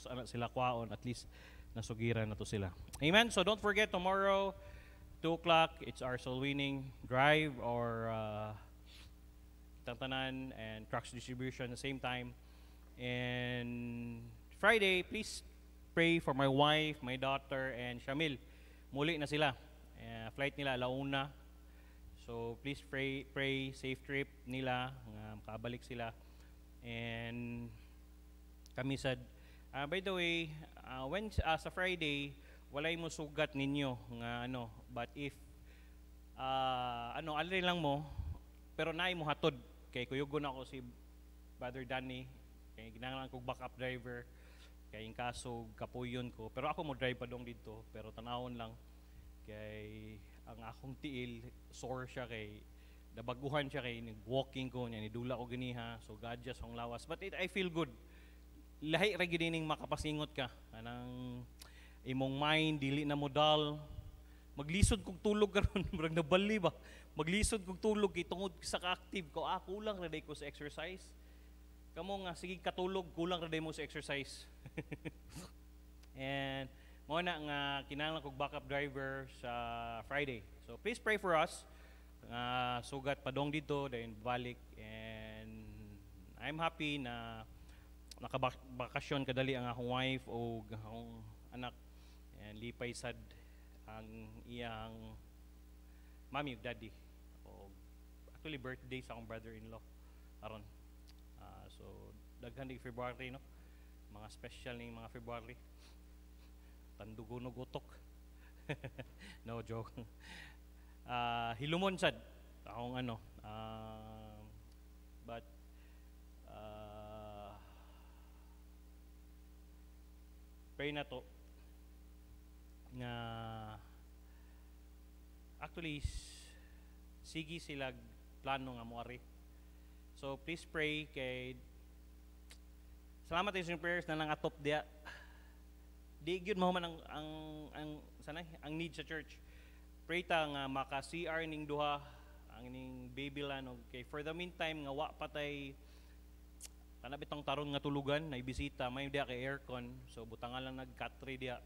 so ana sila kwaon at least nasugiran na to sila. Amen. So don't forget tomorrow 2 o'clock it's our soul winning drive or uh, tantanan and trucks distribution at the same time. And Friday, please pray for my wife, my daughter, and Shamil. Muli na sila. Uh, flight nila launa. So please pray, pray safe trip nila. Uh, makabalik sila. And kami sa Uh, by the way, uh, when uh, sa Friday, walay mo sugat ninyo nga ano, but if uh, ano alin lang mo pero naay mo hatod kay kuyugon ako si Brother Danny kay ginanglan kog backup driver kay in kaso kapuyon ko pero ako mo drive pa dong dito pero tanawon lang kay ang akong tiil sore siya kay nabaguhan siya kay walking ko niya dula ko ganiha so God just ang lawas but it, I feel good lahi ra makapasingot ka anang imong mind dili na modal maglisod kog tulog karon murag nabali ba maglisod kog tulog kay tungod sa active ko ah kulang ra ko sa exercise kamo nga sige katulog kulang ra mo sa exercise and mo na nga kinahanglan kog backup driver sa Friday so please pray for us uh, sugat padong dito then balik and I'm happy na nakabakasyon kadali ang akong wife o akong anak and lipay sad ang iyang mommy ug daddy o actually birthday sa akong brother-in-law aron uh, so daghan di February no mga special ning mga February tandugunog utok no joke uh, hilumon sad akong ano uh, but uh, prayer na to nga actually sige sila plano nga moari. So please pray kay Salamat sa prayers na lang atop dia. Di gyud mo man ang ang ang sanay ang need sa church. Pray ta nga maka CR ning duha ang ning baby lan okay. For the meantime nga wa patay Kanabit ang taron nga tulugan, na ibisita, may diya kay aircon, so butangan lang nag cut diya.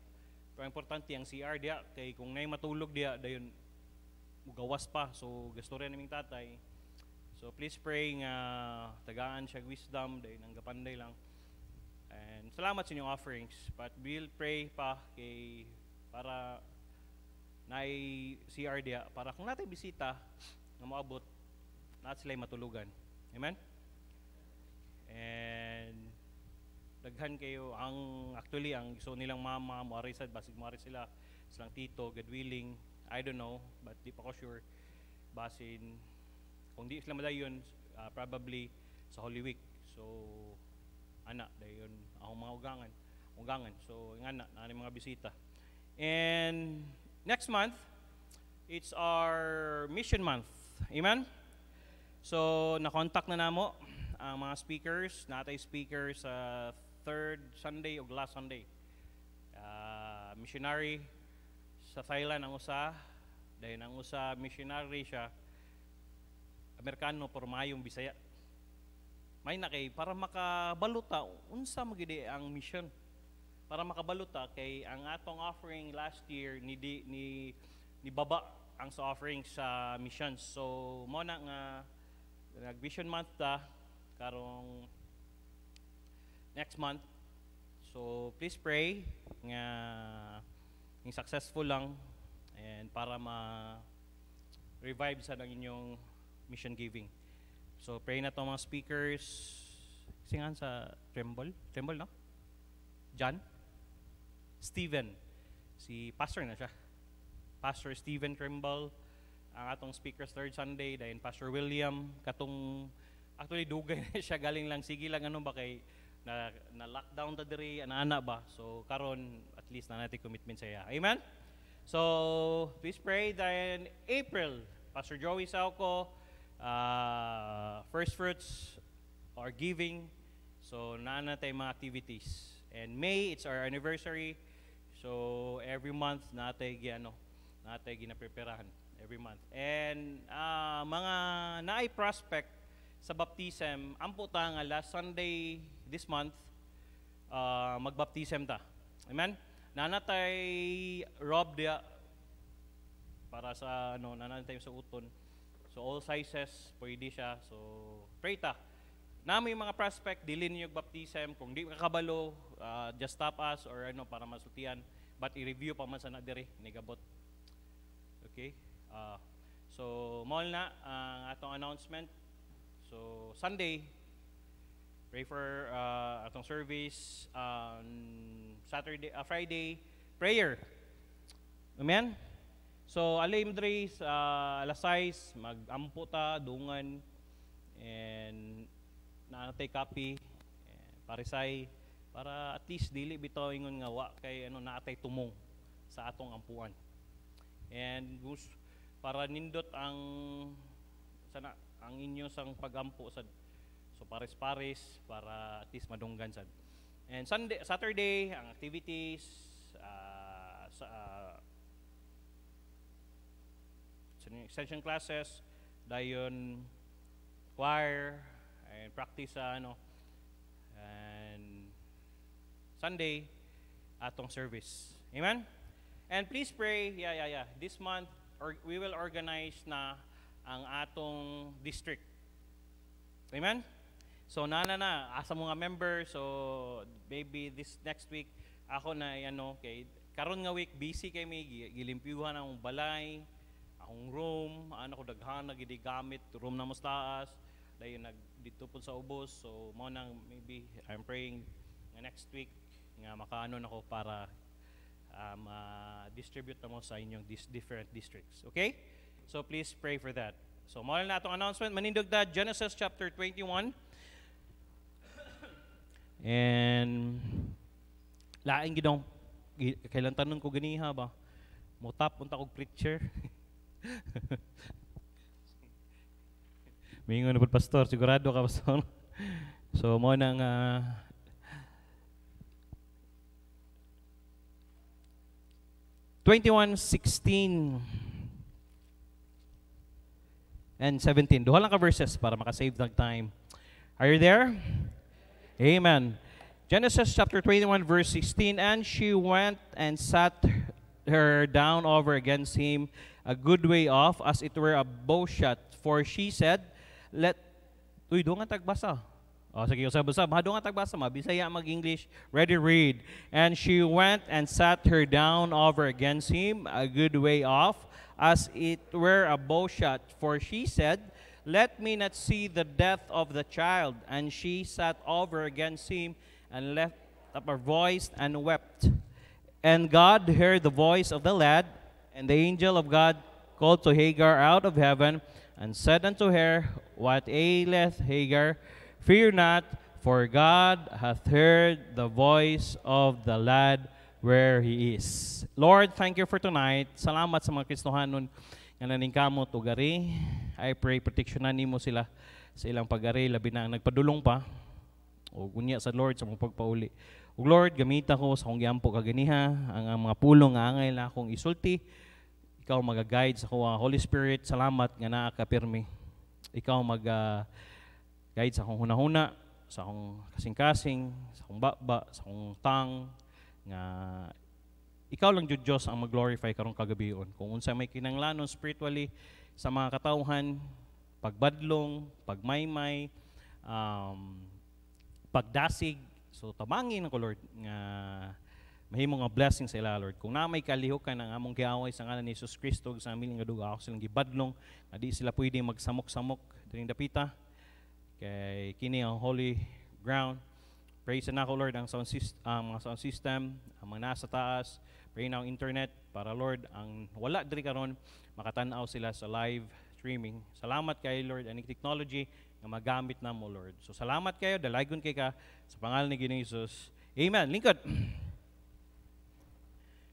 Pero importante ang CR diya, kay kung nay matulog diya, dayon mugawas pa, so gasto rin naming tatay. So please pray nga tagaan siya wisdom, dayon ang gapanday lang. And salamat sa inyong offerings, but we'll pray pa kay para nay CR diya, para kung natay bisita, nga moabot, na sila matulugan. Amen? And daghan kayo ang actually ang gusto nilang mama, mo marisad basig maris sila, silang tito, God willing, I don't know, but di pa ko sure basin kung di sila madayon uh, probably sa Holy Week. So anak ana yun ang mga ugangan, ugangan. So anak na mga bisita. And next month it's our mission month. Amen. So na-contact na namo ang mga speakers, natay speaker sa uh, third Sunday o last Sunday. Uh, missionary sa Thailand ang usa, dahil ang usa missionary siya, Amerikano pero mayong Bisaya. May na kay para makabaluta unsa magidi ang mission. Para makabaluta kay ang atong offering last year ni di, ni ni baba ang sa offering sa missions. So mo na nga nag Vision Month ta karong next month. So please pray nga ng successful lang and para ma revive sa nang inyong mission giving. So pray na to mga speakers singan sa Tremble, Tremble no? John, Steven si pastor na siya. Pastor Steven Tremble, ang atong speakers third Sunday, then Pastor William, katong Actually, dugay na siya. Galing lang, sige lang, ano ba kay na, na lockdown ta diri ana ba so karon at least na natin commitment sa iya amen so please pray then April Pastor Joey Sauco uh, first fruits or giving so na natay mga activities and May it's our anniversary so every month natay gi ano natay ginapreparahan every month and uh, mga naay prospect sa baptism, ampo ta nga ah, last Sunday this month, uh, magbaptism ta. Amen? Nanatay Rob dia para sa ano, nanatay sa uton. So all sizes, pwede siya. So pray ta. Nami mga prospect, dilin yung baptism. Kung di kakabalo, uh, just stop us or ano, para masutian. But i-review pa man sa nadiri, nigabot. Okay? Uh, so, mall na ang uh, atong announcement. So, Sunday, pray for uh, atong service. Um, Saturday, uh, Friday, prayer. Amen? So, alim dre sa uh, alas 6, mag-ampo ta, dungan, and na-take copy, and parisay, para at least dili bitawin ingon nga wa kay ano naatay tumong sa atong ampuan. And gusto para nindot ang sana ang inyo sang pagampo sad so pares-pares para at least madunggan sad and Sunday Saturday ang activities uh, sa uh, extension classes dayon choir and practice sa ah, ano and Sunday atong service amen and please pray yeah yeah yeah this month or we will organize na ang atong district. Amen? So nana na na, asa mga member, so maybe this next week, ako na ano, okay, karon nga week busy kay may gilimpiuhan ang balay, akong room, ano ko daghan na gigamit, room na mustaas, dayon nag dito po sa ubos, so mo nang maybe I'm praying nga next week nga makaano nako para um, uh, ah, distribute na mo sa inyong dis- different districts. Okay? So please pray for that. So mawala na itong announcement. Manindog na Genesis chapter 21. And laing gidong kailan tanon ko ganiha ba? Mutap unta kog preacher. Mingon na po, pastor, sigurado ka pastor. So mo nang uh, Twenty-one sixteen and 17. Duha lang ka verses para makasave ng time. Are you there? Amen. Genesis chapter 21 verse 16, And she went and sat her down over against him a good way off, as it were a bow shot For she said, Let... Uy, doon nga tagbasa. O, oh, sige, usab-usab. Ha, doon nga tagbasa. Mabisaya mag-English. Ready, read. And she went and sat her down over against him a good way off, as it were a bow shot. For she said, Let me not see the death of the child. And she sat over against him and left up her voice and wept. And God heard the voice of the lad, and the angel of God called to Hagar out of heaven and said unto her, What aileth Hagar? Fear not, for God hath heard the voice of the lad where He is. Lord, thank you for tonight. Salamat sa mga Kristohanon nga naningkamot o gari. I pray proteksyonan nimo sila sa ilang pag pagari, labi na ang nagpadulong pa. O kunya sa Lord sa mga pagpauli. O Lord, gamita ko sa kong giampo kaganiha, ang, ang mga pulong nga angay na akong isulti. Ikaw mag-guide sa kuha. Holy Spirit, salamat nga naa ka Ikaw mag-guide ah, sa kong hunahuna, sa kong kasing-kasing, sa kong baba, sa kong tang, nga ikaw lang jud Dios ang mag-glorify karong kagabion. Kung unsa may kinanglanon spiritually sa mga katawhan, pagbadlong, pagmaymay, um, pagdasig, so tamangin ako Lord nga mahimo nga blessing sa ila Lord. Kung na may kalihokan ang among giaway sa ngalan ni Jesus Kristo sa aming nga duga ako silang gibadlong nga di sila pwede magsamok-samok dining dapita kay kini ang holy ground Praise na ako, Lord, ang, sound system, ang mga sound system, ang mga nasa taas. Pray na ang internet para, Lord, ang wala diri karon makatanaw sila sa live streaming. Salamat kay Lord, aning technology nga magamit na mo, Lord. So, salamat kayo. Dalagon kay ka sa pangalan ni Ginoong Jesus. Amen. Lingkod.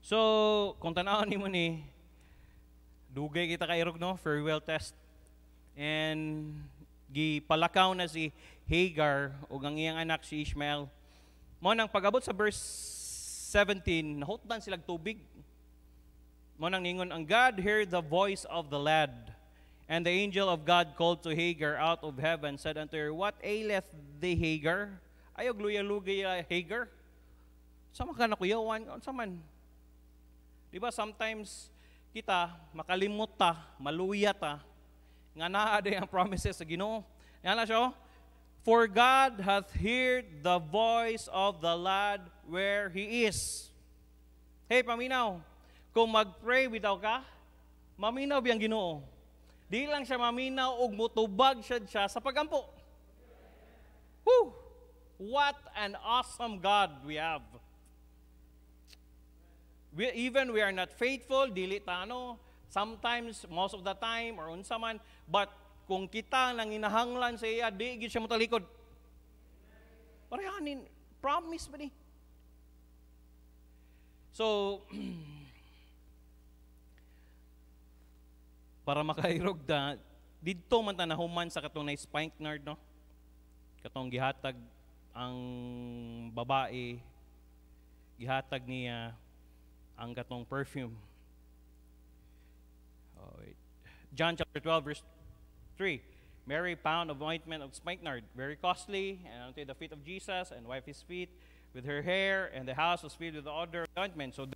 So, kung tanawon nimo ni dugay kita kay no farewell test and gipalakaw na si Hagar ug ang iyang anak si Ishmael. Mo nang pagabot sa verse 17, nahutdan silag tubig. Mo nang ningon ang God heard the voice of the lad. And the angel of God called to Hagar out of heaven, said unto her, What aileth thee, Hagar? Ayog luya-lugay, ah, Hagar? Sama ka na kuyawan? Saman? Di ba sometimes kita makalimot ta, maluya ta, nga naa ang promises sa Ginoo. Nga na siya, oh. For God hath heard the voice of the Lord where He is. Hey, paminaw, kung mag-pray bitaw ka, maminaw biyang ginoo. Di lang siya maminaw og mutubag siya siya sa pagampo. Woo! What an awesome God we have. We, even we are not faithful, dili tano, sometimes, most of the time, or unsa man, but kung kita nang inahanglan sa iya, di gid siya matalikod. Parehanin, promise ba ni? So, para makairog da, didto man ta nahuman sa katong na spine no? Katong gihatag ang babae, gihatag niya ang katong perfume. Oh, John chapter 12 verse Three, Mary pound of ointment of spikenard, very costly, and unto the feet of Jesus, and wiped his feet with her hair, and the house was filled with the odor of the ointment. So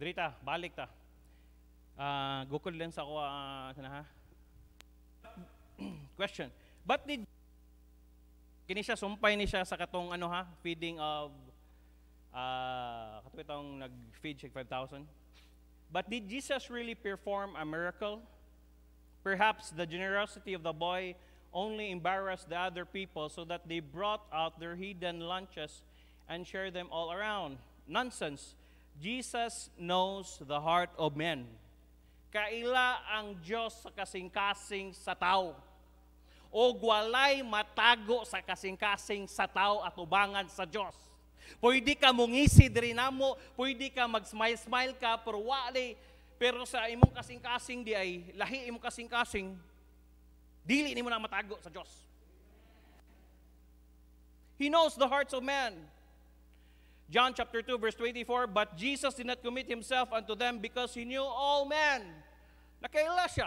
Diri balik ta. Uh, gukod lang sa ako, uh, ah, ha? question. But did kini siya sumpay ni siya sa katong ano ha feeding of uh, ah, kato itong nag-feed siya 5,000. But did Jesus really perform a miracle? Perhaps the generosity of the boy only embarrassed the other people so that they brought out their hidden lunches and shared them all around. Nonsense. Jesus knows the heart of men. Kaila ang Diyos sa kasing-kasing sa tao o walay matago sa kasing-kasing sa tao at ubangan sa Dios. Pwede ka mungisi diri namo, pwede ka mag-smile-smile ka, pero wali. Pero sa imong kasing-kasing di ay, lahi imong kasing-kasing, dili nimo na matago sa Dios. He knows the hearts of men. John chapter 2 verse 24, But Jesus did not commit himself unto them because he knew all men. Nakaila siya.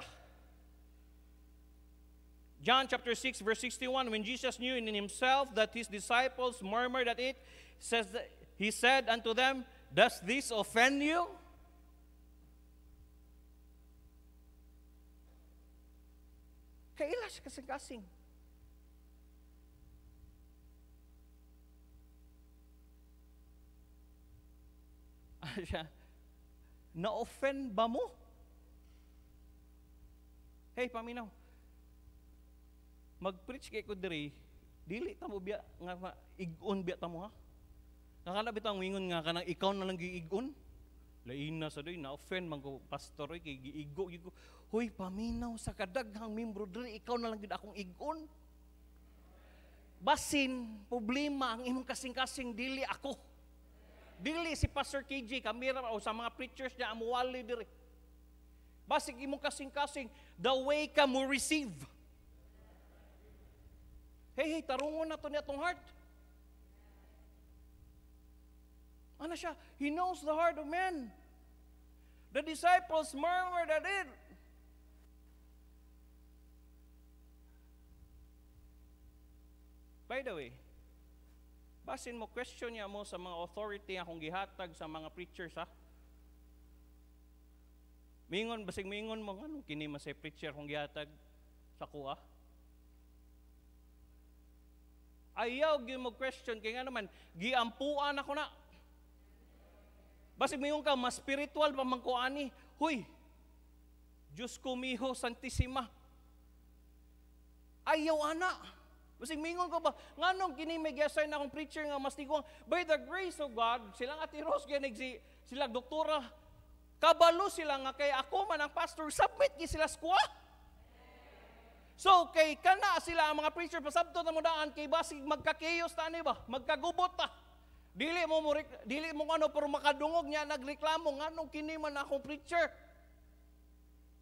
John chapter 6, verse 61, when Jesus knew in himself that his disciples murmured at it, says that, he said unto them, Does this offend you? Kailas kasing-kasing. Na-offend ba mo? Hey, paminaw. mag-preach kay ko diri, dili ta mo biya nga, nga igon biya ta mo ha. Nakala bitaw ang ingon nga kanang ikaw na lang giigon. Lain na sa doy na offend man ko pastor kay giigo gyud ko. Hoy paminaw sa kadaghang membro diri ikaw na lang gid akong igon. Basin problema ang imong kasing-kasing dili ako. Dili si Pastor KJ Kamira o sa mga preachers niya amuwali diri. Basig imong kasing-kasing the way ka mo receive Hey, hey, tarungon na to niya tong heart. Ano siya? He knows the heart of men. The disciples murmured at it. By the way, basin mo, question niya mo sa mga authority akong gihatag sa mga preachers, ha? Mingon, basig mingon mo, ano kini masay preacher akong gihatag sa kuha? Ayaw gyud mo question kay nga naman giampuan ako na. Basig mayon ka mas spiritual pa man ko ani. Huy. Dios ko miho santisima. Ayaw ana. Basig mingon ko ba, nganong kini may giasay na akong preacher nga mas tiguang, by the grace of God, silang ati Rose ginig si, sila doktora, kabalo sila nga kay ako man ang pastor, submit gi sila squat. So, kay kana sila ang mga preacher, pasabto na mo kay basig magkakiyos ta ni ano ba? Magkagubot ta. Dili mo, mo dili mo ano, pero makadungog niya, nagreklamo, nganong kini man akong preacher.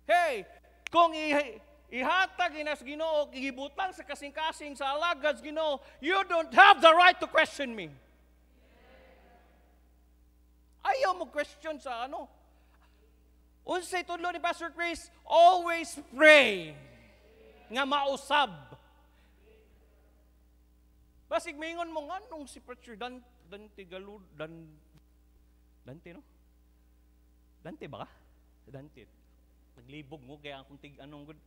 Hey, kung i ihatag inas ginoo, gibutang sa kasing-kasing sa alagads ginoo, you don't have the right to question me. Ayaw mo question sa ano. Unsay tudlo ni Pastor Chris, always pray nga mausab. Basig mingon mo nga nung si Preacher Dan, Dante Galud, Dan, Dante no? Dante ba ka? Dante. Naglibog mo kaya akong tig anong good.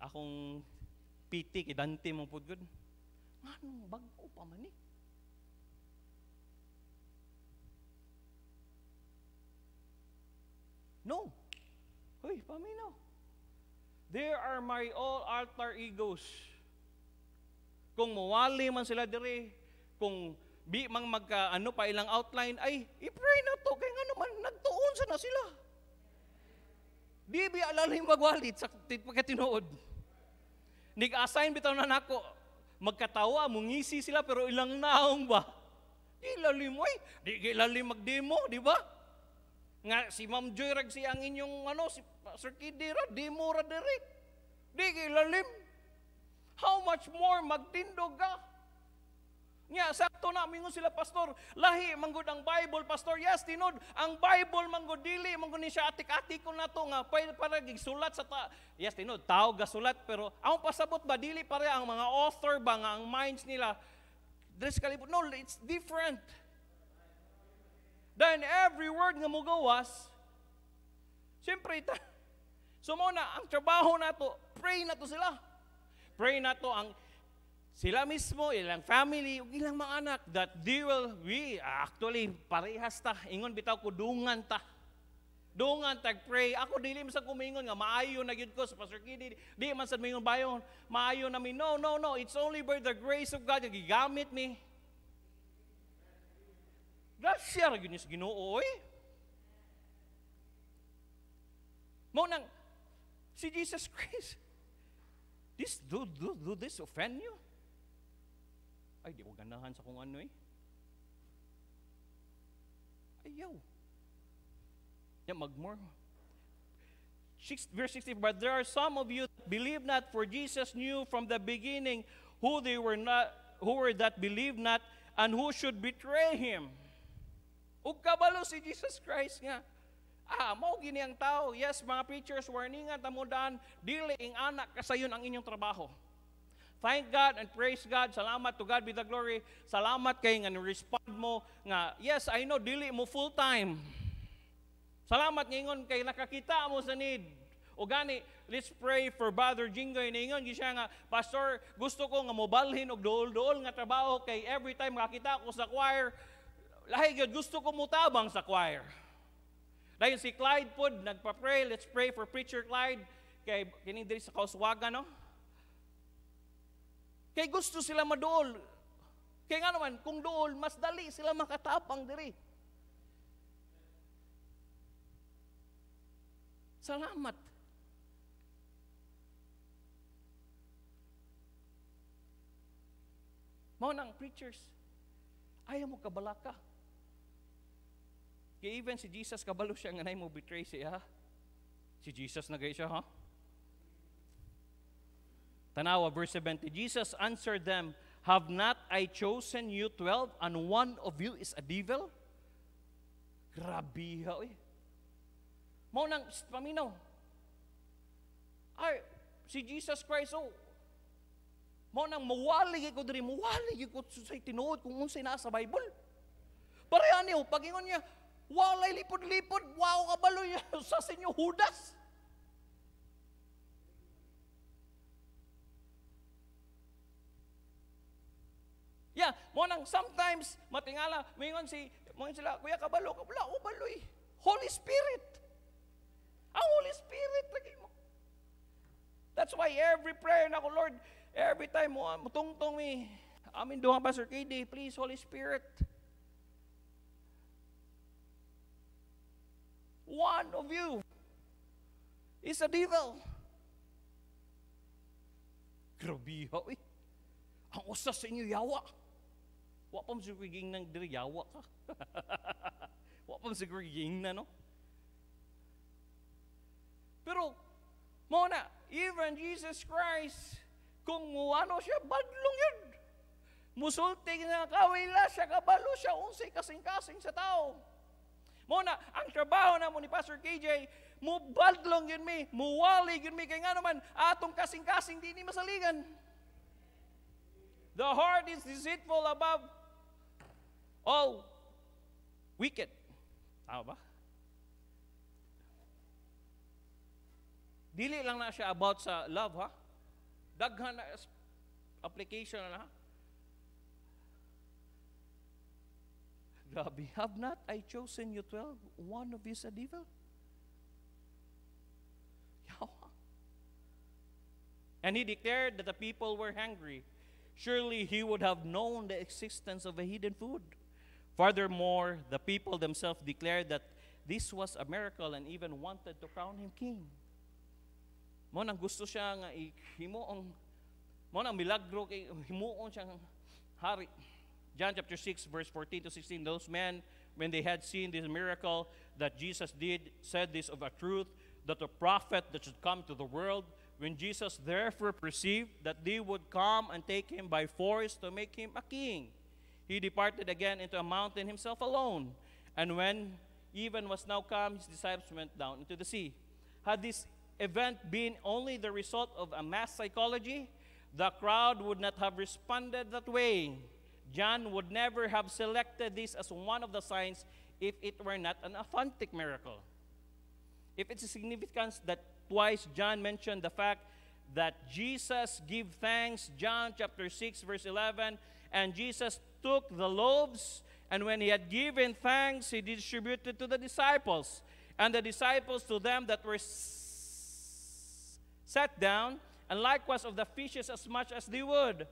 Akong PT kay Dante mo pud good. Anong bago pa man eh? No. Hoy, paminaw. There are my all alter egos. Kung mawali man sila dire, kung bi mang magka ano pa ilang outline ay ipray na to kay ngano man nagtuon sa na sila. Di bi alalay magwalit sa pagkatinuod. Nig-assign bitaw na nako magkatawa mungisi sila pero ilang naong ba? Di lalim ay, di lalim magdemo, di ba? Nga si Ma'am Joy rag si ang inyong ano si Pastor Kidira, di mura diri. Di ilalim. How much more magtindog ka? Nya, sakto na, mingon sila, Pastor, lahi, manggod ang Bible, Pastor, yes, tinod, ang Bible, manggod, dili, manggod ni siya, atik-atik ko na to, nga, para, para gigsulat sa ta, yes, tinod, tao gasulat, pero, ang pasabot ba, dili pare, ang mga author ba, nga, ang minds nila, dress kalibot, no, it's different. Then, every word nga mugawas, siyempre, ta- So mo na, ang trabaho nato, pray nato sila. Pray nato ang sila mismo, ilang family, ilang mga anak, that they will, we, actually, parehas ta, ingon bitaw ko, dungan ta. Dungan, ta pray. Ako dili man sa kumingon nga maayo na gyud ko sa Pastor Kidi. Di man sa mingon bayon, maayo na mi. No, no, no. It's only by the grace of God gigamit mi. Gracias ra gyud ni Ginoo oy. Mo nang si Jesus Christ. This, do, do, do this offend you? Ay, di ko ganahan sa kung ano eh. Ayaw. Yeah, magmore. Six, verse 60, But there are some of you that believe not, for Jesus knew from the beginning who they were not, who were that believe not, and who should betray Him. O kabalo si Jesus Christ nga. Ah, mao gini ang tao. Yes, mga preachers, warningan tamo daan, dili ing anak kasayon ang inyong trabaho. Thank God and praise God. Salamat to God be the glory. Salamat kay nga respond mo nga, yes, I know dili mo full time. Salamat ngayon kay nakakita mo sa need. O gani, let's pray for Brother Jingo na ingon siya nga, Pastor, gusto ko nga mobalhin og dool-dool nga trabaho kay every time makakita ko sa choir, lahi gyud gusto ko mutabang sa choir. Dayon si Clyde po, nagpa-pray, let's pray for Preacher Clyde. Kay, kining diri sa Kauswaga, no? Kay gusto sila maduol. Kay nga naman, kung duol, mas dali sila makatapang diri. Salamat. Mao nang preachers. Ayaw mo kabalaka. Kaya even si Jesus, kabalo siya nga mo betray siya. Si Jesus na siya, ha? Tanawa, ah, verse 70. Jesus answered them, Have not I chosen you twelve, and one of you is a devil? Grabe ha, eh. Mao nang, paminaw. Ay, si Jesus Christ, oh, mo nang mawali ko diri, mawali ko sa tinuod kung unsay sa Bible. Pareha niyo, oh, pagingon niya, Wow, lipod-lipod, wow kabaloy sa sinyo Judas. Yeah, mo nang sometimes matingala, mingon si mingon sila, kuya kabalo, kabalo, oh, ubaloy. Holy Spirit. Ang Holy Spirit lagi mo. That's why every prayer na ko, Lord, every time mo, mutungtong mi, eh. amin duha Pastor KD, please Holy Spirit. One of you is a devil. Grabiha eh. Ang usas sa inyo yawa. Wa pa masigiging ng diri yawa ka. Wa pa masigiging na no. Pero, mo na, even Jesus Christ, kung ano siya, badlong yun. Musulting na kawila siya, kabalo siya, unsay kasing-kasing sa tao. Muna, ang trabaho na mo ni Pastor KJ, mo mubadlong yun mi, muwali yun mi, kaya nga naman, atong kasing-kasing di ni masaligan. The heart is deceitful above all wicked. Tama ba? Dili lang na siya about sa love, ha? Daghan na application na, ha? Grabe, have not I chosen you twelve? One of you is a devil? Yawa. And he declared that the people were hungry. Surely he would have known the existence of a hidden food. Furthermore, the people themselves declared that this was a miracle and even wanted to crown him king. Mo nang gusto siya nga ihimo ang mo nang milagro kay himuon siya hari. John chapter 6, verse 14 to 16, those men, when they had seen this miracle that Jesus did, said this of a truth, that a prophet that should come to the world. When Jesus therefore perceived that they would come and take him by force to make him a king, he departed again into a mountain himself alone. And when even was now come, his disciples went down into the sea. Had this event been only the result of a mass psychology, the crowd would not have responded that way. John would never have selected this as one of the signs if it were not an authentic miracle. If it's a significance that twice John mentioned the fact that Jesus gave thanks, John chapter 6, verse 11, and Jesus took the loaves, and when he had given thanks, he distributed to the disciples, and the disciples to them that were sat down, and likewise of the fishes as much as they would.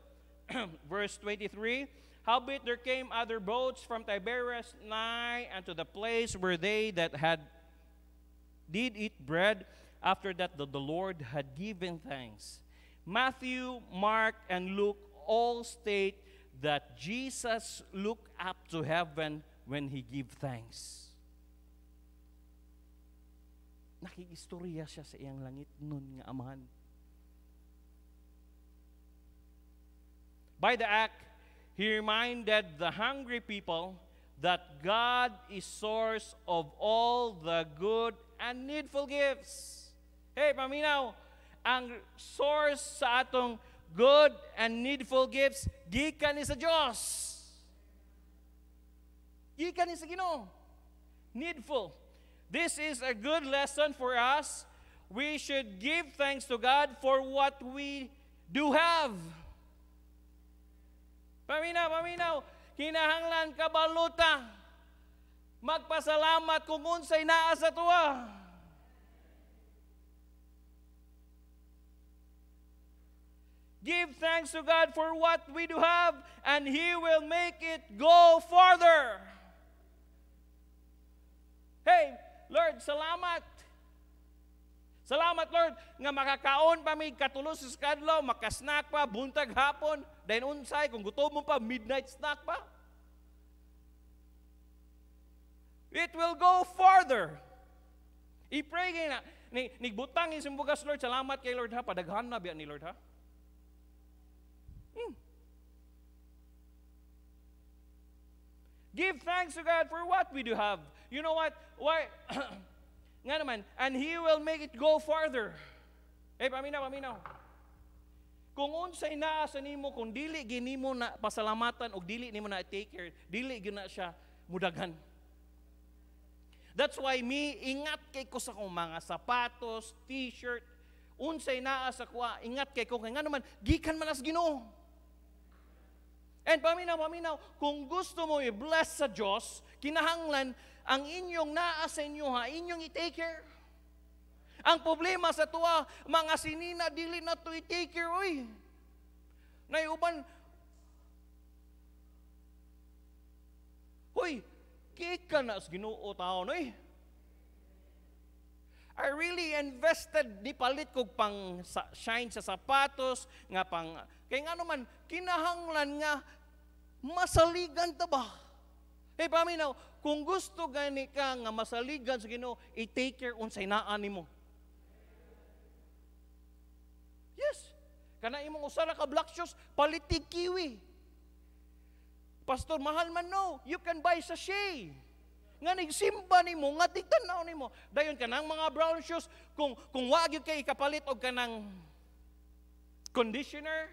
verse 23 Howbeit there came other boats from Tiberias nigh unto the place where they that had did eat bread after that the, the Lord had given thanks. Matthew, Mark, and Luke all state that Jesus looked up to heaven when he gave thanks. Nakiistorya siya sa iyang langit nun nga amahan. By the act, He reminded the hungry people that God is source of all the good and needful gifts. Hey, paminaw, ang source sa atong good and needful gifts, gikan ni sa Diyos. Gikan ni sa Ginoo. Needful. This is a good lesson for us. We should give thanks to God for what we do have. Paminaw, paminaw, kinahanglan kabaluta. Magpasalamat kung unsay naa sa tuwa. Give thanks to God for what we do have and He will make it go farther. Hey, Lord, salamat. Salamat, Lord, nga makakaon pa may katulos sa kadlaw, makasnak pa, buntag hapon, Then unsay, kung gusto mo pa, midnight snack pa. It will go further. I-pray kayo na. Ni, nigbutang yung sumbugas, Lord, salamat kay Lord ha. Padaghan na biya ni Lord ha. Hmm. Give thanks to God for what we do have. You know what? Why? nga naman, and He will make it go farther. Eh, hey, paminaw, paminaw. Kung unsa inaasa nimo kung dili ginimo na pasalamatan og dili nimo na take care, dili gyud na siya mudagan. That's why me ingat kay ko sa akong mga sapatos, t-shirt, unsay naa sa kuha, ingat kay ko kay nganuman gikan man as Ginoo. And paminaw paminaw kung gusto mo i-bless sa Dios, kinahanglan ang inyong naa sa inyo ha, inyong i-take care. Ang problema sa tuwa, mga sinina, dili na to take care, oy. Naiuban, Hoy, kika na sa ginoo tao, oy. I really invested, di palit kog pang sa, shine sa sapatos, nga pang, kay nga man kinahanglan nga, masaligan ta ba? Hey, paminaw, kung gusto gani ka nga masaligan sa Ginoo, i-take care unsay naa nimo. Yes. Kana imong usara ka black shoes, palitig kiwi. Pastor, mahal man no, you can buy sa sachet. Nga nagsimba ni mo, nga tigtanaw ni mo. Dayon ka ng mga brown shoes, kung, kung wag kay ikapalit o ka ng conditioner,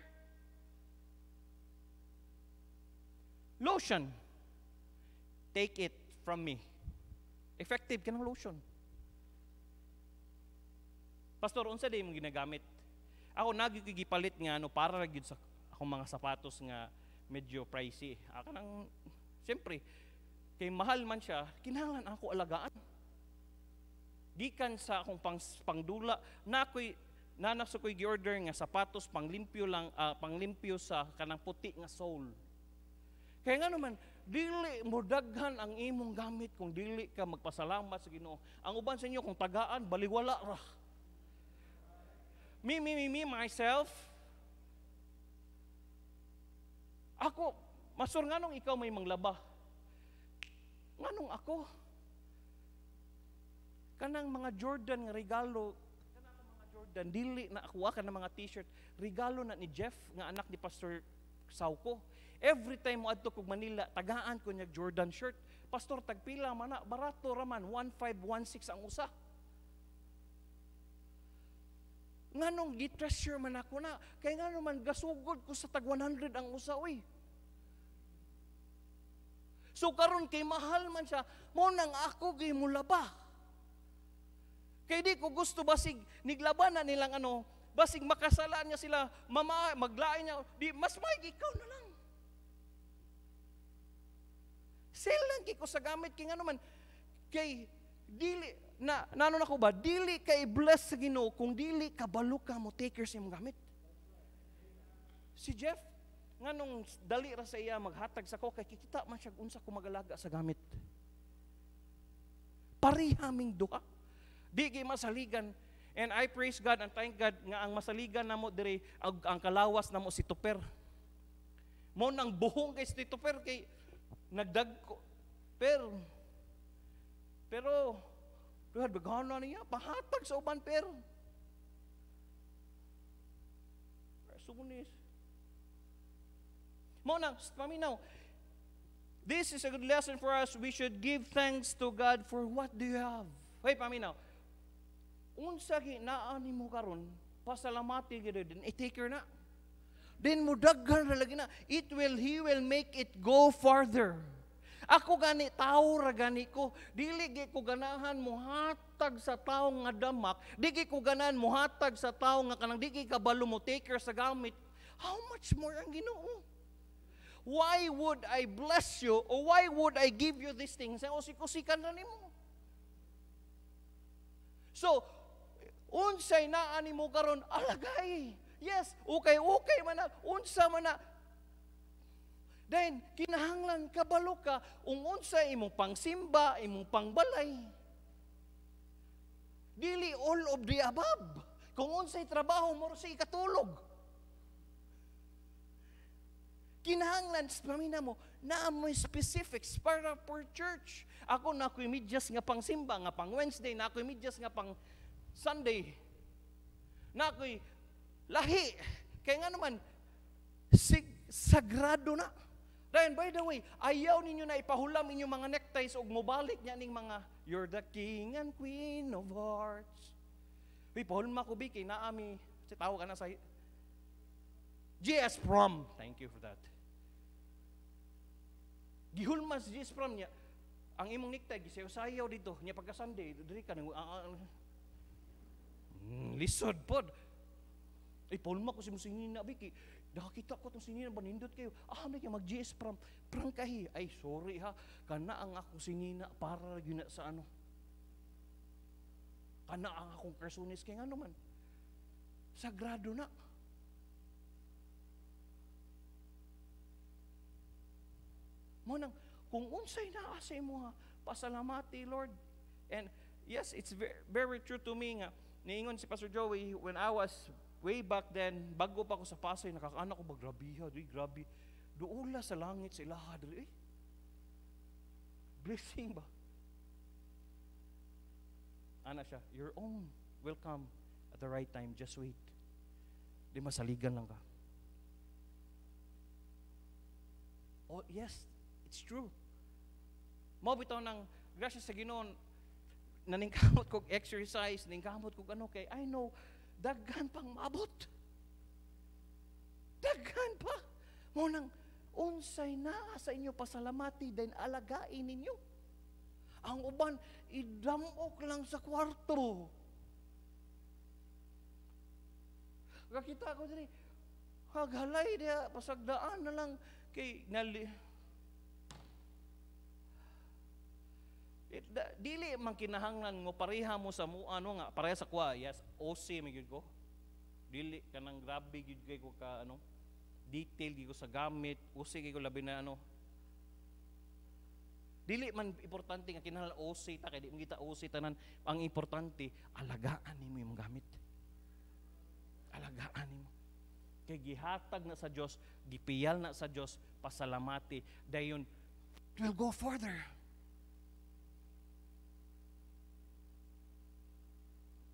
lotion, take it from me. Effective ka ng lotion. Pastor, unsa day mong ginagamit ako nagigipalit nga no para ra sa akong mga sapatos nga medyo pricey. Aka nang siyempre kay mahal man siya, kinahanglan ako alagaan. Gikan sa akong pang, pangdula na ako'y nanak sa ko'y giorder nga sapatos panglimpyo lang uh, panglimpyo sa kanang puti nga soul. Kaya nga naman, dili mo daghan ang imong gamit kung dili ka magpasalamat sa Ginoo. Ang uban sa inyo kung tagaan baliwala ra me, me, me, me, myself. Ako, Masur, nga nung ikaw may manglaba? Nga nung ako? Kanang mga Jordan nga regalo, kanang mga Jordan, dili na akuha ka mga t-shirt, regalo na ni Jeff, nga anak ni Pastor Sauko. Every time mo adto kog Manila, tagaan ko niya Jordan shirt. Pastor, tagpila man na, barato raman, 1516 ang usa. nganong gi-treasure man ako na kay nga naman gasugod ko sa tag 100 ang usawi so karon kay mahal man siya mo nang ako gi mulaba kay di ko gusto basig niglabanan nilang ano basig makasalaan niya sila mama maglain niya di mas may ikaw na lang sell lang kay ko sa gamit kay nga naman kay dili na na ko ba dili kay bless sa Ginoo kung dili kabalo ka mo taker sa imong gamit. Si Jeff nganong dali ra sa iya maghatag sa ko kay kikita man siya unsa ko magalaga sa gamit. Parihaming duha. Di gay masaligan and I praise God and thank God nga ang masaligan namo dire ang, ang kalawas namo si Tuper. Mo nang buhong kay si Tuper kay nagdag ko. Pero pero Duha begahan na niya, pahatag sa uban pero. Sunis. Mo paminaw. This is a good lesson for us. We should give thanks to God for what do you have. Wait, paminaw. Unsa ginaan nimo karon, pasalamati gyud din. I-take care na. Then mo daghan na lagi na. It will he will make it go farther. Ako gani tao ra gani ko, dili gi ko ganahan muhatag sa tao nga damak, dili ko ganahan muhatag sa tao nga kanang dili kabalo mo taker sa gamit. How much more ang Ginoo? Why would I bless you or why would I give you these things? Ang eh, usik-usikan na nimo. So, unsay na ani mo karon alagay. Yes, okay, okay man na, unsa man na, Then, kinahanglan kabalo ka ung unsa imong pangsimba, imong pangbalay. Dili all of the above. Kung unsay trabaho mo sa ikatulog. Kinahanglan pamina mo na amoy specifics para for church. Ako na ako'y medyas nga pang simba, nga pang Wednesday, na ako'y medyas nga pang Sunday. Na ako'y lahi. Kaya nga naman, sig- sagrado na. Then, by the way, ayaw ninyo na ipahulam inyong mga neckties o mubalik niya ning mga, You're the king and queen of hearts. Uy, pahulam ako, Biki, naami. Kasi tao ka na sa... G.S. Prom. Thank you for that. Gihulma si G.S. Prom niya. Ang imong necktie, gisayaw-sayaw dito. Niya pagka-Sunday, dito ka nang... Uh, uh, lisod po. Ipulma ko si Musingina, Biki. Biki Nakakita ko itong sinina, banindot kayo. Ah, may mag-GS pram, prangkahi. Ay, sorry ha, kana ang ako sinina para yun sa ano. Kana ang akong personis kaya ano man. Sagrado na. Mo nang, kung unsay na asay mo ha, pasalamati Lord. And yes, it's very, very true to me nga, niingon si Pastor Joey, when I was way back then, bago pa ako sa Pasay, nakakaanak ko ba, grabiha, grabe. Doon sa langit, sa ilaha, doy, eh. Blessing ba? Ana siya, your own will come at the right time, just wait. Di masaligan lang ka. Oh, yes, it's true. Mao bitaw ng grasya sa Ginoon, naningkamot kog exercise, naningkamot kog ano kay I know daghan pang maabot. Daghan pa. Mo nang unsay na sa inyo pasalamati din alagain ninyo. Ang uban idamok lang sa kwarto. Kakita ko diri, hagalay dia pasagdaan na lang kay nali It, da, dili man kinahanglan mo pareha mo sa mo ano nga pareha sa kwa yes OC mi gyud ko dili kanang grabe gyud kay ko ka ano detail gyud ko sa gamit OC kay ko labi na ano dili man importante nga kinahanglan OC ta kay di mo kita OC tanan ang importante alagaan nimo imong gamit alagaan nimo kay gihatag na sa Dios gipiyal na sa Dios pasalamati dayon will go further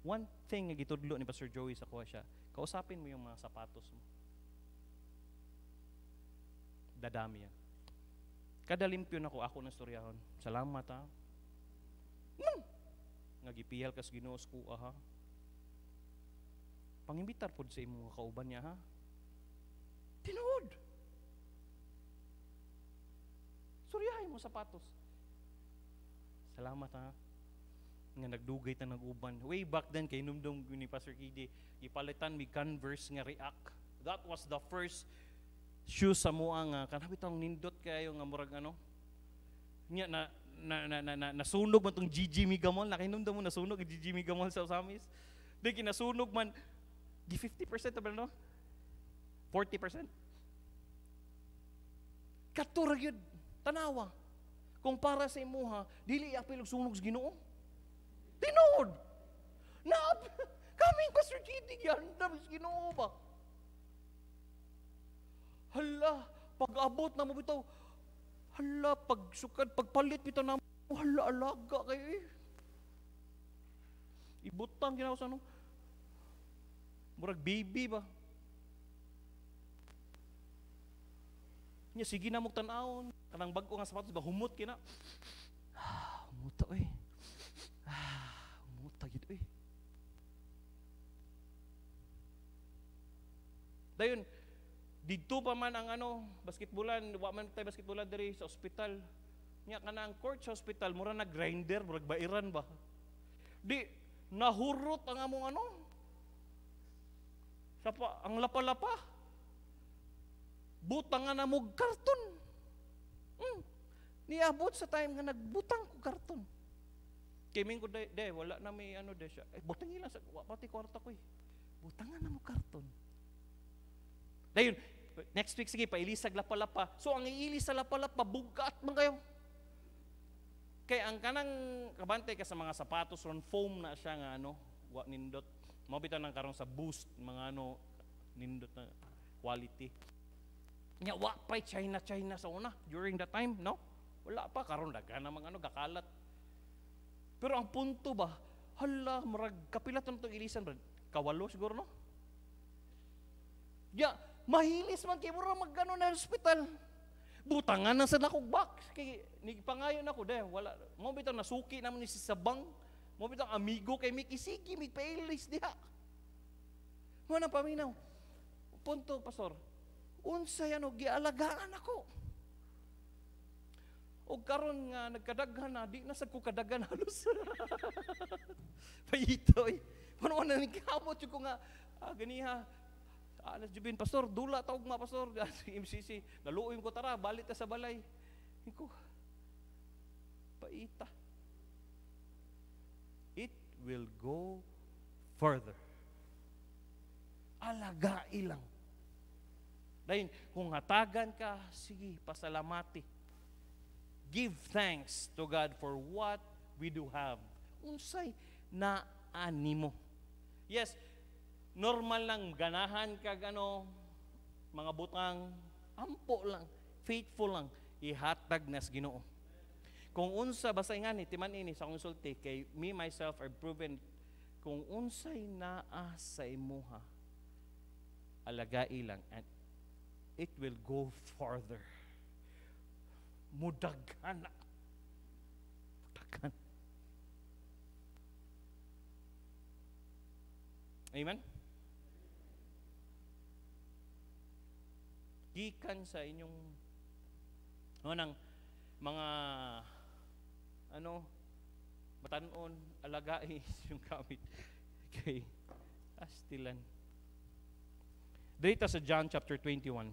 One thing nga gitudlo ni Pastor Joey sa kuha siya, kausapin mo yung mga sapatos mo. Dadami yan. Kada limpyo na ko, ako ng storyahon. Salamat ha. Mm! Nagipihal kas ginoos ko ha. Pangimbitar po sa imong kauban niya ha. Tinood. Suryahin mo sapatos. Salamat ha nga nagdugay ta naguban. Way back then kay numdum ni Pastor Kidi ipalitan mi Converse nga React. That was the first shoe sa mua nga kanabi tong nindot kayo nga murag ano. Nya na na na, na, na nasunog man tong GG Migamol, nakinumdum mo nasunog GG Migamol sa Osamis. Di kinasunog man di 50% ta ba no? 40%. Katura gyud tanawa. Kung para sa imuha, dili apilog sunog sa Ginoo. Tinood. Na, kaming Pastor Chidi, yandam, ginoo ba? Hala, pag-abot na mo bitaw, hala, pagsukad, pagpalit bitaw na mo, hala, alaga kay. Eh. Ibutang ginawa sa ano? Murag baby ba? Nya, sige na mo tanawon. Kanang bago nga sapatos ba, humot kina. Ah, humot ako eh. Ah, gitu eh. Dayon, dito pa man ang ano, basketbolan, wa man tayo basketbolan diri sa ospital. Nya kana ang court sa ospital, mura na grinder, murag bairan ba. Di nahurot ang among ano. Sapa, ang lapa-lapa. Butang nga na mo karton. Mm. Niabot sa time nga nagbutang ko karton. Shaming ko day, day, wala na may ano de siya. Eh, butang ilang sa, wa pati kwarta ko eh. Butangan na mo karton. Dayon, next week, sige, pailisag lapalapa. So, ang iilis sa lapalapa, bugat man kayo. Kaya ang kanang kabante ka sa mga sapatos, ron foam na siya nga, ano, wa nindot. Mabitan ng karon sa boost, mga ano, nindot na quality. Nya, wa pa China, China sa una, during the time, no? Wala pa, karon daga na mga ano, gakalat pero ang punto ba, hala, marag, kapilat to itong ilisan, brad. Kawalo siguro, no? Ya, yeah, mahilis man kayo, mura magano na hospital. Butangan na sa nakugbak. Kay nigpangayon ako de, wala mo bitang nasuki naman ni si Sabang. Mo bitang amigo kay mikisigi, pailis diha. Mo na paminaw. Punto, pastor. Unsa yan og gialagaan ako? O karon nga nagkadaghan na, di na sa kukadaghan halos. Payitoy. Ano na nagkamot yung ko nga, ah, ganiha, ah, alas jubin, pastor, dula taog ma, pastor, MCC, naluoy ko tara, balik ta sa balay. Ko, paita. It will go further. Alaga ilang. Dahil kung hatagan ka, sige, pasalamati give thanks to God for what we do have. Unsay na animo. Yes, normal lang ganahan kag ano mga butang ampo lang, faithful lang ihatag nas Ginoo. Kung unsa basay nga ni timan ini sa konsulti kay me myself are proven kung unsay naa sa imuha alagai lang and it will go farther mudaghana. Mudaghana. Amen? Gikan sa inyong no, ng mga ano, matanon, alagais yung gamit kay Astilan. Dito sa John chapter 21.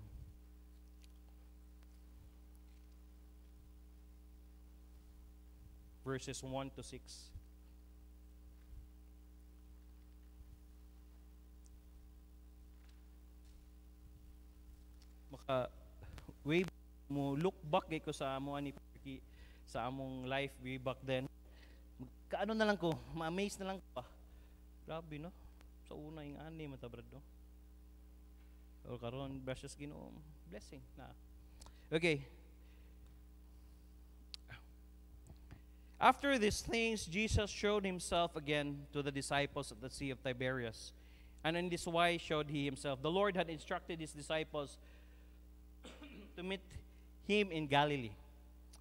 verses 1 to 6. Maka way mo look back eh, ko sa amo ni Perky sa among life way back then. Kaano na lang ko, ma-amaze na lang ko pa. Grabe no. Sa una yung ani matabrad no. O karon versus Ginoo blessing na. Okay, After these things, Jesus showed himself again to the disciples at the Sea of Tiberias. And in this wise showed he himself. The Lord had instructed his disciples to meet him in Galilee,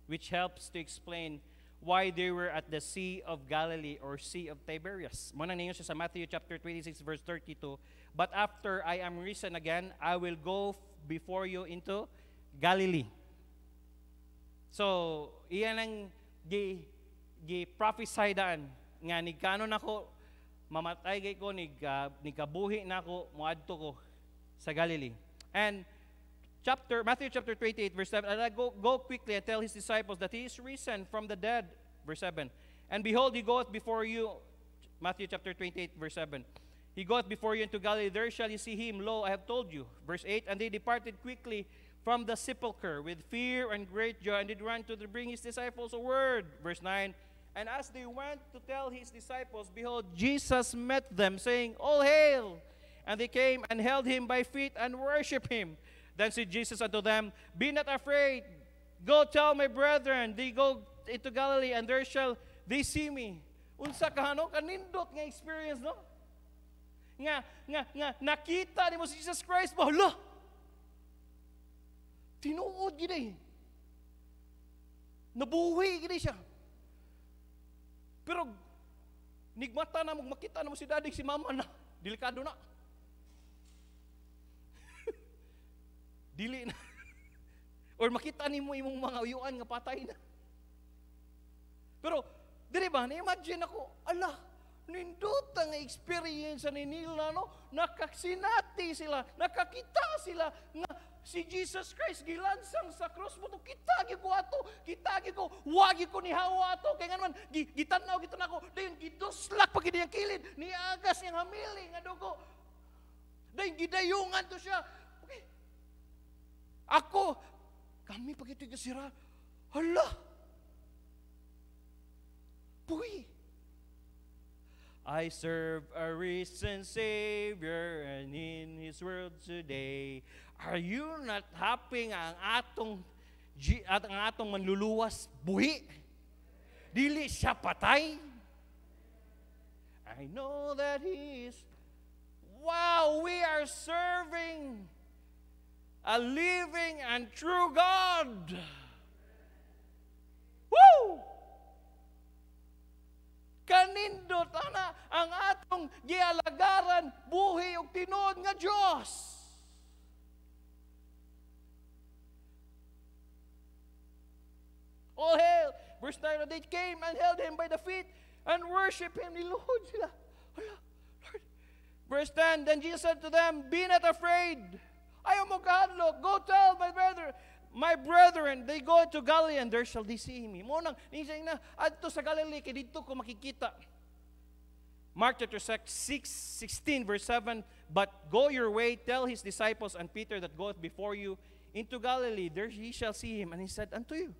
which helps to explain why they were at the Sea of Galilee or Sea of Tiberias. Muna ninyo siya sa Matthew chapter 26 verse 32. But after I am risen again, I will go before you into Galilee. So, iyan ang gi-prophesy daan nga nigkanon ako mamatay gay ko nig uh, nikabuhi nako muadto ko sa Galilee. And chapter Matthew chapter 28 verse 7 and I go go quickly and tell his disciples that he is risen from the dead verse 7. And behold he goeth before you Matthew chapter 28 verse 7. He goeth before you into Galilee there shall you see him lo I have told you. Verse 8 and they departed quickly from the sepulchre with fear and great joy and did run to the bring his disciples a word. Verse 9 And as they went to tell his disciples, behold, Jesus met them, saying, All hail! And they came and held him by feet and worshipped him. Then said Jesus unto them, Be not afraid. Go tell my brethren, they go into Galilee, and there shall they see me. Unsa kahano kanindot nga experience, no? Nga, nga, nga, nakita ni mo si Jesus Christ, ba, hala! Tinuod gini. Eh. Nabuhi gini eh siya. Pero nigmata na mo makita na mo si daddy si mama na delikado na. Dili na. Or makita nimo imong mga uyuan nga patay na. Pero Dili ba? Na-imagine ako, ala, nindot ang experience ni nila, no? nakaksinati sila, nakakita sila, na si Jesus Christ gilansang sa cross mo to kita gi ato kita gi ko wagi ko ni hawa to kay nganman gi gitanaw gito nako dayon giduslak pag yang kilid ni agas yang hamili nga dugo dayon gidayungan to siya okay. ako kami pagito gisira hala puy I serve a risen Savior, and in His world today Are you not happy nga ang atong at ang atong manluluwas buhi? Dili siya patay? I know that He is. Wow, we are serving a living and true God. Woo! Kanindot ana ang atong gialagaran buhi ug tinuod nga Dios. first they came and held him by the feet and worshiped him, niluhod sila. Lord. Verse 10, Then Jesus said to them, Be not afraid. I am Mogadlo. Go tell my brother, my brethren, they go to Galilee and there shall they see me. Mo nang, nisang na, adto sa Galilee, kay dito ko makikita. Mark chapter 6, 16, verse 7, But go your way, tell his disciples and Peter that goeth before you into Galilee, there ye shall see him. And he said unto you,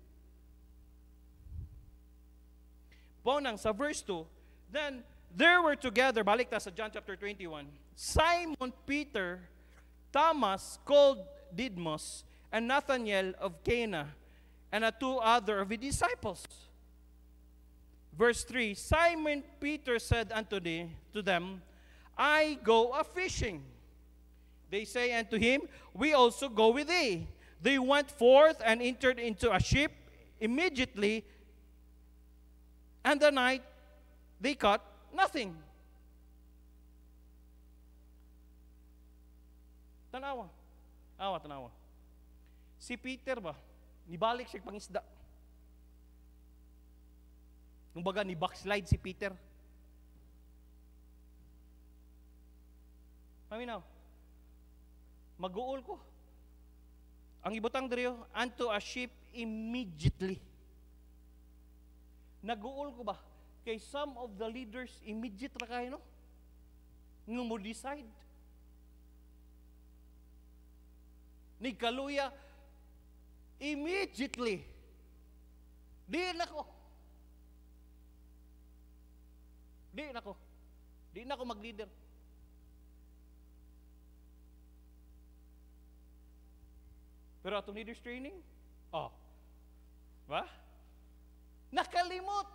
Bonang sa verse 2, then there were together, balik ta sa John chapter 21, Simon Peter, Thomas called Didmus, and Nathanael of Cana, and a two other of his disciples. Verse 3, Simon Peter said unto the, to them, I go a-fishing. They say unto him, We also go with thee. They went forth and entered into a ship immediately, and the night they caught nothing. Tanawa. Awa, tanawa. Si Peter ba, nibalik siya pangisda. Nung baga, ni backslide si Peter. Paminaw, maguol ko. Ang ibutang diriyo, unto a ship immediately. Naguol ko ba? Kay some of the leaders, immediate ra kayo, no? Nga mo decide. Ni Kaluya, immediately, di na ko. Di na ko. Di na ako mag-leader. Pero atong leaders training, oh, ba? Nakalimot.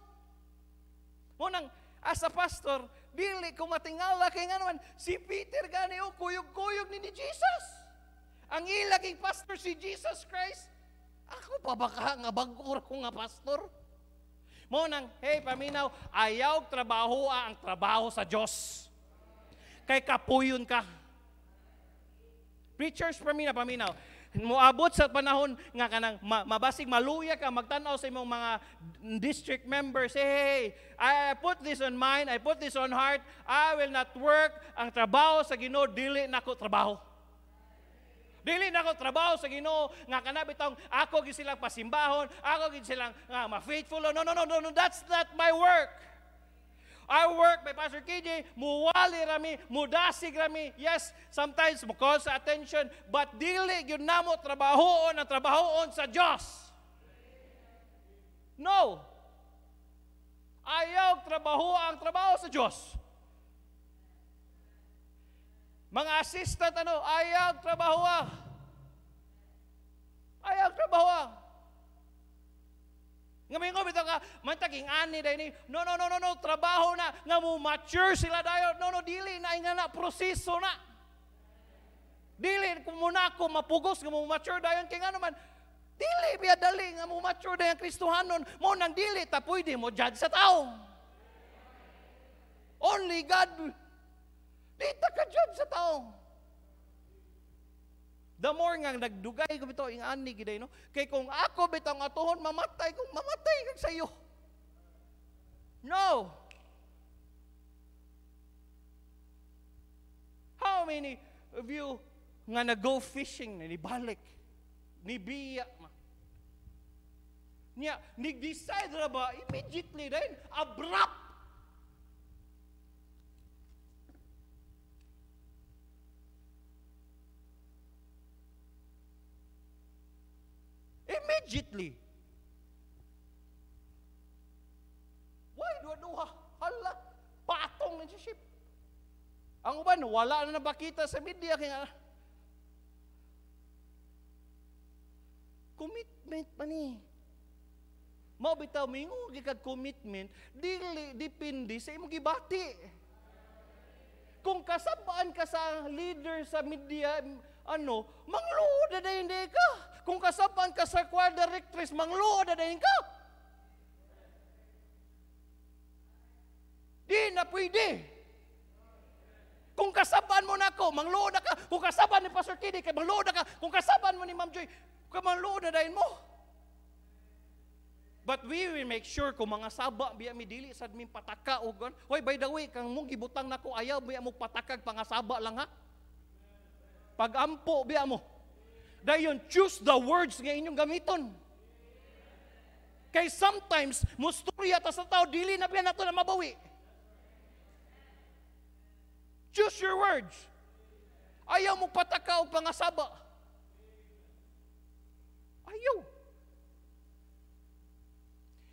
Munang, as a pastor, dili ko matingala kay nga si Peter gani o oh, kuyog-kuyog ni, ni Jesus. Ang ilaging pastor si Jesus Christ. Ako pa baka nga bagura ko nga pastor? Mo nang, hey paminaw, ayaw trabaho ah, ang trabaho sa Dios. Kay kapuyon ka. Preachers paminaw, paminaw. Moabot sa panahon nga kanang ma- mabasig maluya ka magtan-aw sa imong mga district members, hey, I put this on mind, I put this on heart, I will not work ang trabaho sa Ginoo dili nako trabaho. Dili na ako trabaho sa Ginoo nga kana ako gi silang pasimbahon, ako gi silang nga ah, ma-faithful. No, no, no, no, no, that's not my work. Our work by Pastor KJ, muwali rami, mudasig rami. Yes, sometimes mo call sa attention, but dili yun na mo trabahoon ang trabahoon sa Diyos. No. Ayaw trabaho ang trabaho sa Diyos. Mga assistant, ano, ayaw trabaho ah. Ayaw trabaho ah. Nga may nga bitaw ka mantaging ani dai ni. No no no no no trabaho na nga mo mature sila dayo. No no dili na nga na proseso na. Dili ko muna ako mapugos nga mo mature dayon kay nga naman dili biya dali nga mo mature dayon Kristuhanon, mo nang dili tapoy di mo judge sa tao. Only God. Di ta ka judge sa tao. The more nga nagdugay ko bitaw ing ani giday no. Kay kung ako bitaw ang atuhon mamatay kung mamatay kag sayo. No. How many of you nga nag-go fishing ni balik ni biya ma? Niya, nag-decide ra ba immediately right abrupt Immediately. Why do duha? Hala, patong na ship. Ang uban, wala na nabakita sa media. Kaya, commitment pa ni. Mao bitaw mingo gikag commitment dili depende sa imong gibati. Kung kasabaan ka sa leader sa media ano, mangluod na dayon ka kung kasapan ka sa choir directress, mangluod na dahin ka. Di na pwede. Kung kasapan mo na ako, mangluod na ka. Kung kasapan ni Pastor Kidi, kay mangluod na ka. Kung kasapan mo ni Ma'am Joy, kung mangluod na dahin mo. But we will make sure kung mga saba biya mi dili sad mi pataka ugon. Hoy by the way kang mong gibutang nako ayaw biya mo patakag pangasaba lang ha. Pag ampo biya mo. Dayon, choose the words nga inyong gamiton. Kay sometimes, musturya ta sa tao, dili na biya nato na mabawi. Choose your words. Ayaw mo pataka o pangasaba. Ayaw.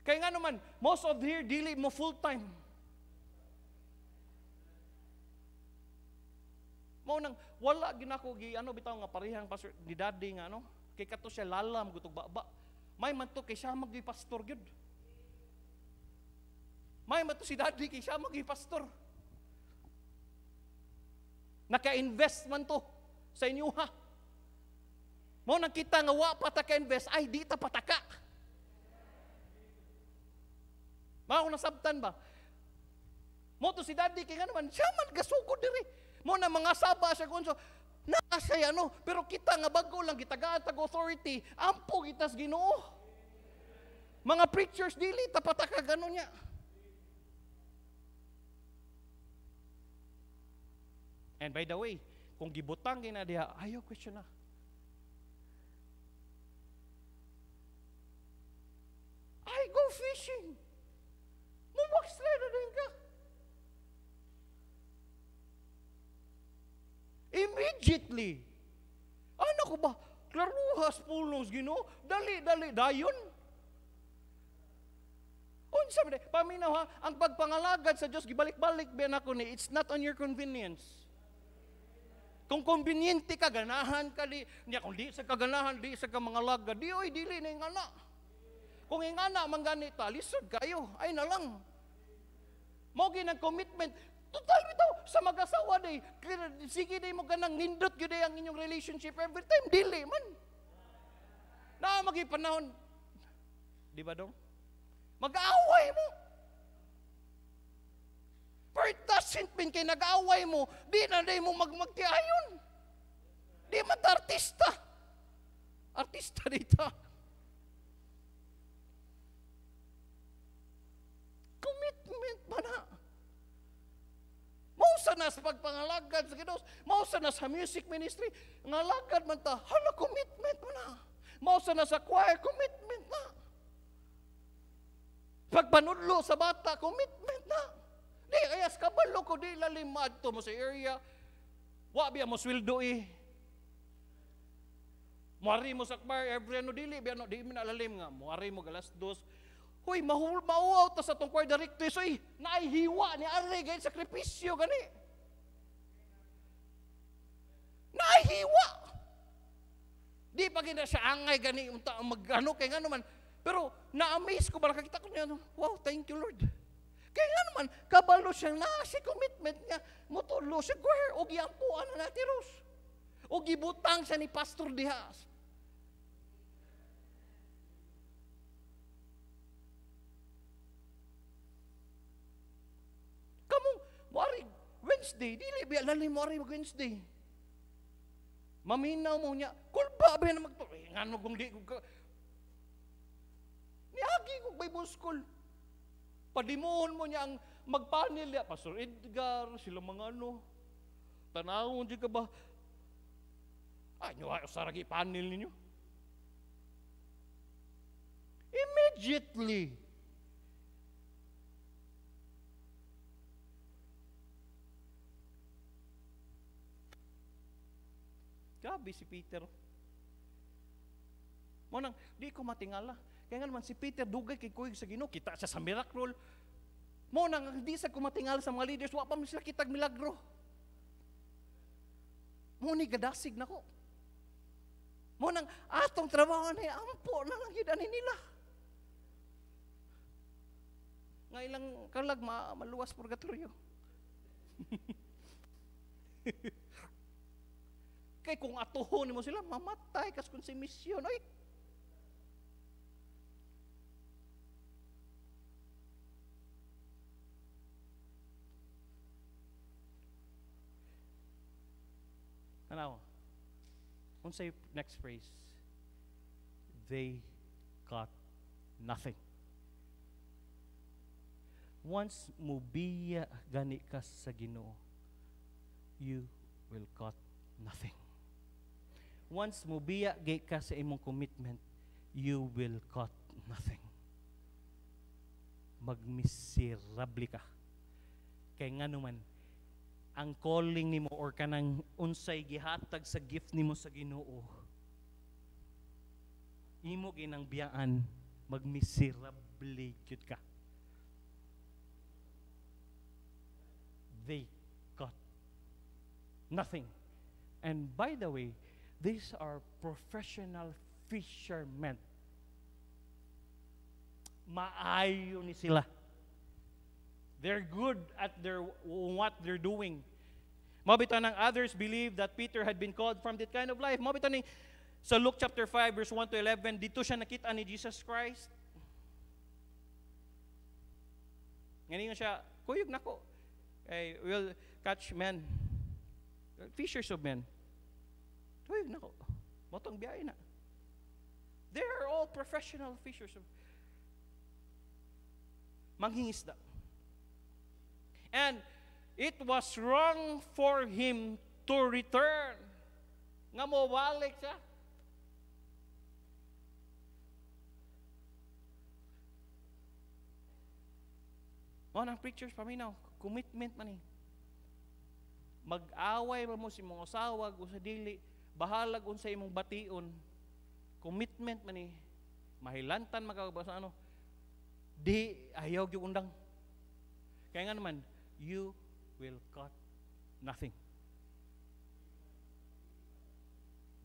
Kaya nga naman, most of here, dili mo full time. Mao nang wala ginako gi ano bitaw nga parehang pastor ni daddy nga ano. Kay kato siya lalam gutog baba. May man to kay siya magi pastor gyud. May man to si daddy kay siya magi pastor. Naka-invest man to sa inyo ha. Mao nang kita nga wa pa ta ka-invest ay di ta pataka. Mao sabtan ba? Mo to si daddy kay nga naman siya man gasugod diri. Mo na mga saba siya kunso. Nakasaya no, pero kita nga bago lang gitagaan tag authority, ampo kita sa Ginoo. Mga preachers dili tapata ka ganon niya. And by the way, kung gibutang kina diha, ayaw question na. I go fishing. Mumwak slide na din ka. Immediately. Ano ko ba? Klaruhas pulos, gino? Dali, dali, dayon. Unsa man eh, paminaw ha, ang pagpangalagad sa Dios gibalik-balik ben ako ni it's not on your convenience. Kung konbinyente ka ganahan ka di, niya kung di sa kaganahan di sa ka mga lagad, di oy dili na ingana. Kung ingana man ganita, ah, lisod kayo, ay na lang. Mao gyud ang commitment Totoo bitaw sa mag-asawa day, sige day mo ganang nindot gyud ang inyong relationship every time dili man. Na magi panahon. Di ba dong? Mag-aaway mo. But doesn't mean kay nag-aaway mo, di na day mo magmagtiayon. Di man artista. Artista dito. Commitment ba na? na sa pagpangalagad sa Ginoo, mao sa na sa music ministry, ngalagad man ta, hala commitment mo na. Mao sa na sa choir commitment na. Pagpanudlo sa bata, commitment na. Di, ayas kabalo ko, di lalimad to mo sa area. Wa biya mo swildo eh. Muari mo sakbar, every ano dili, biya no, di mo nalalim nga. Muari mo galas dos. Huy, mahul, mauaw ta sa tong choir director. Eh. So, eh, naihiwa ni Ari, ganyan sakripisyo, gani nahiwa. Di pa gina siya angay gani unta magano kay ngano man. Pero na-amaze ko ba nakakita ko niya, wow, thank you Lord. Kaya nga naman, kabalo siyang na si commitment niya, mutulo siya, gwer, o giampuan na natin, Ros. O gibutang siya ni Pastor Dihas. Kamong, Wednesday, dili biya lalim mo Wednesday. Maminaw mo niya, kulba ba na magto? Eh, nga kung di ko ka. Niagi ko ba'y buskol? Padimuhon mo niya ang magpanel niya. Pastor Edgar, sila mga ano. Tanawon di ka ba? Ah, nyo saragi panel ninyo. Immediately, gabi si Peter. Mo nang di ko matingala. Kaya nga naman si Peter dugay kay kuig sa Ginoo, kita siya sa miracle. Mo nang di sa kumatingala sa mga leaders, wa pa man sila kitag milagro. Mo ni gadasig nako. Mo nang atong trabaho ni ampo na lang gid nila. Nga ilang kalag ma, maluwas purgatorio. Kay kung atuhon mo sila, mamatay kas kung si misyon. Ay, Tanaw. Unsay next phrase? They got nothing. Once mubiya gani ka sa Ginoo, you will got nothing once mubiya gay ka sa imong commitment, you will cut nothing. Magmiserable ka. Kay nga naman, ang calling nimo or kanang unsay gihatag sa gift nimo sa Ginoo, imo ginang biyaan, magmiserable gyud ka. They got nothing. And by the way, These are professional fishermen. Maayo ni sila. They're good at their what they're doing. Mabitan ng others believe that Peter had been called from that kind of life. Mabitan ni sa so Luke chapter 5 verse 1 to 11 dito siya nakita ni Jesus Christ. Ngayon siya, kuyog nako. I we'll catch men. Fishers of men. Uy, nako, motong biyahe na. They are all professional fishers. Of, mangingisda. And it was wrong for him to return. Nga mo balik siya. Mo nang preachers paminaw, commitment man eh. Mag-away man mo si mga asawa o sa dili, bahalag unsay imong bation, commitment man ni, mahilantan makakabasa ano, di ayaw yung undang. Kaya nga naman, you will cut nothing.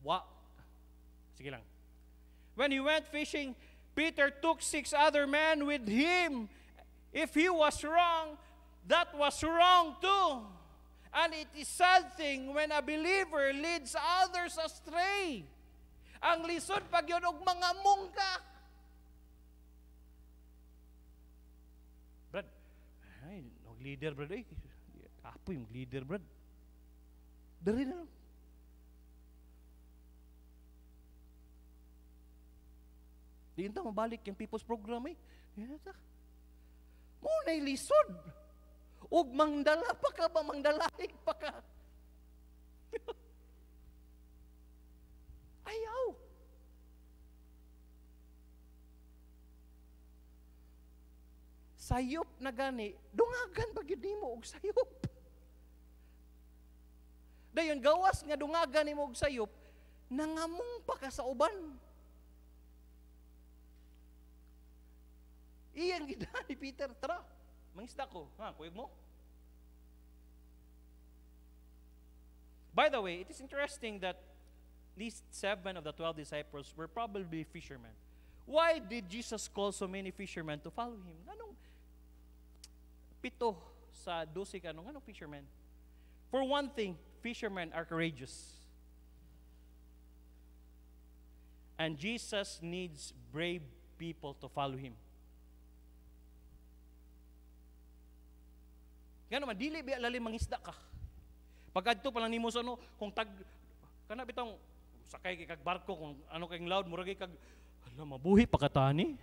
Wa. Sige lang. When he went fishing, Peter took six other men with him. If he was wrong, that was wrong too. And it is sad thing when a believer leads others astray. Ang lisod pag yun og mga mungka. Brad, ay, no leader brad, ay, apoy mong leader brad. Dari na lang. ta mabalik yung people's program eh. Yan ata. Muna'y lisod. Muna'y lisod ug mangdala pa ka ba, mangdalaig pa ka. Ayaw. Sayop na gani, dungagan ba gyud nimo og sayop? Dayon gawas nga dungagan nimo og sayop, nangamong pa ka sa uban. Iyang gidani Peter, tara mangisda ko. Oh. Ha, kuyog mo? By the way, it is interesting that these seven of the twelve disciples were probably fishermen. Why did Jesus call so many fishermen to follow Him? Anong pito sa dosi ka, anong, anong fishermen? For one thing, fishermen are courageous. And Jesus needs brave people to follow Him. Nga naman, dili biya lalim mangisda ka. Pagkadto pa lang nimo sa ano, kung tag, kana bitang, sakay kay kag barko, kung ano kayong loud, murag kag, alam, mabuhi pa katani.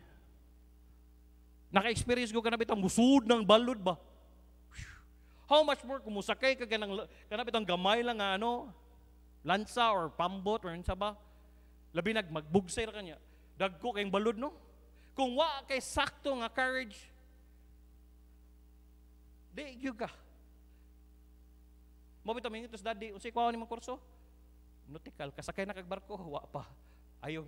Naka-experience ko kana bitang musud ng balod ba? How much more kung musakay ka kanang, kana bitang gamay lang nga ano, lansa or pambot or sa ba? Labi nagmagbugsay magbugsay ra kanya. Dagko kayong balod no? Kung wa kay sakto nga courage, Di, yun ka. Mabito may tos daddy, unsay kwaon imong kurso? Nautical, kasakay na kagbarko, wa pa. Ayaw.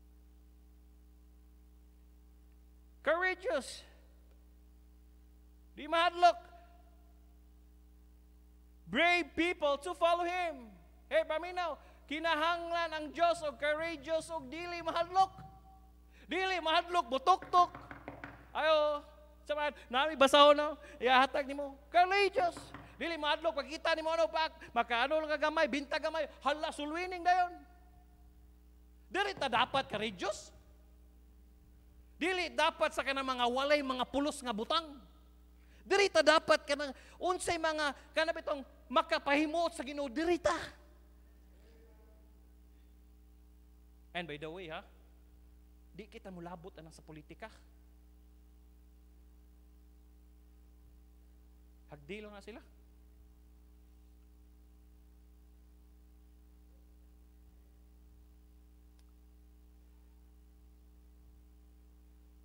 Courageous. Di mahadlok. Brave people to follow Him. Hey, paminaw, kinahanglan ang Diyos o courageous o dili mahadlok. Dili mahadlok, butok-tok. Ayo, saman, nami basahon na, Iyahatag nimo. mo. Courageous. Dili maadlok, pagkita ni mo ano, pak, makaano lang kagamay, binta gamay, hala, sulwining dayon. Dili ta dapat courageous. Dili dapat sa kanang mga walay, mga pulos nga butang. Dili ta dapat kanang unsay mga kanang itong makapahimuot sa Ginoo diri ta. And by the way, ha, di kita mulabot anang sa politika. Hagdilo na sila.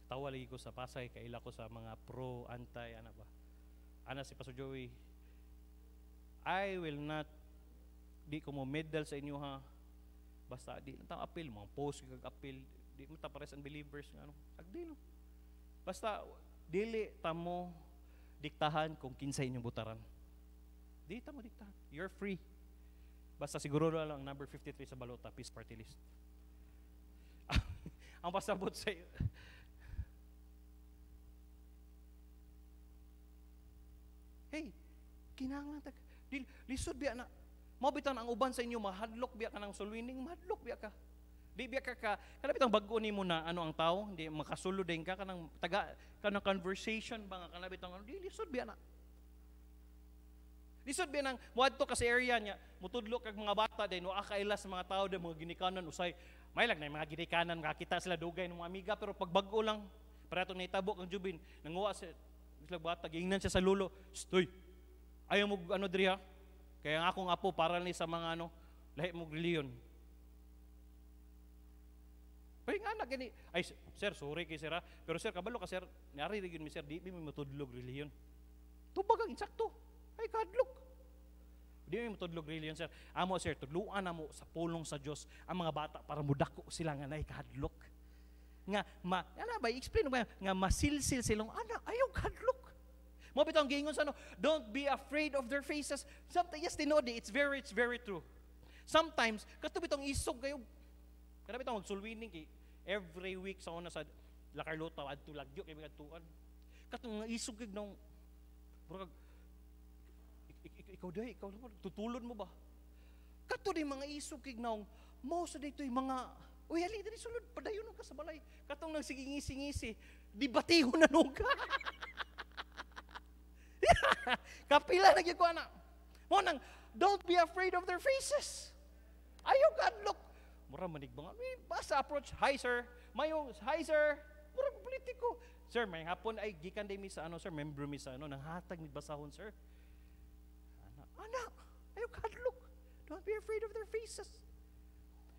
Tawa lagi ko sa Pasay, kaila ko sa mga pro, anti, ano ba. Ana si Pastor Joey, I will not, di ko mo medal sa inyo ha, basta di na tang appeal, mga post kag appeal, di mo tapares ang believers nga ano. Agdilo. Basta dili tamo diktahan kung kinsa inyong butaran. Dita mo diktahan. You're free. Basta siguro lang ang number 53 sa balota, peace party list. ang pasabot sa iyo. hey, kinahanglan tag lisod biya na. Mabitan ang uban sa inyo, mahadlok biya ka ng sulwining, mahadlok biya ka. Di biya ka ka, kalapit ang bago ni mo na ano ang tao, di makasulod din ka, kanang taga, kanang conversation ba nga, kalapit ang ano, di lisod biya na. Lisod biya nang, muad to kasi area niya, mutudlo kag mga bata din, wakailas mga tao din, mga ginikanan, usay, may lang na mga ginikanan, makakita sila dugay ng mga amiga, pero pag bago lang, para itong naitabok ang jubin, nanguha sila, sila bata, gingnan siya sa lulo, stoy, ayaw mo ano diri ha, kaya ang akong apo para ni sa mga ano, lahi mo reliyon, Pahinga na gani. Ay, sir, sorry kay sir ha. Pero sir, kabalo ka sir, naririgin mi sir, di mi matudlog religion. Tubag ang insakto. Ay, kadlok. Di mi matudlog religion sir. Amo sir, tudluan na mo sa pulong sa Dios ang mga bata para mudako sila nga nay kadlok. Nga, ma, ana ba, explain ba, nga masilsil silong, ana, ayaw kadlok. Mo bitong gingon sa ano, don't be afraid of their faces. Sometimes, yes, they, it's very, it's very true. Sometimes, bitong isog kayo, Kaya bitong magsulwining kay, Every week sa una sa lakar lutaw adto lagyo kay mga tuan. Katong isog gig nang bro ikaw dai ikaw lang tutulon mo ba? Kato di mga isog gig nang mo sa ditoy mga Uy, ali diri sulod, padayon ka sa balay. Katong nang sigingisi-ngisi, di batihon na nung ka. Kapila na gyud ko ana. Mo nang don't be afraid of their faces. ayo ka look Mura manigbang. Eh, basta approach, hi sir. Mayo, hi sir. Mura politiko. Sir, may hapon ay gikan day mi sa ano sir, member mi sa ano, nanghatag mi basahon sir. Anak, anak, ayo look. Don't be afraid of their faces.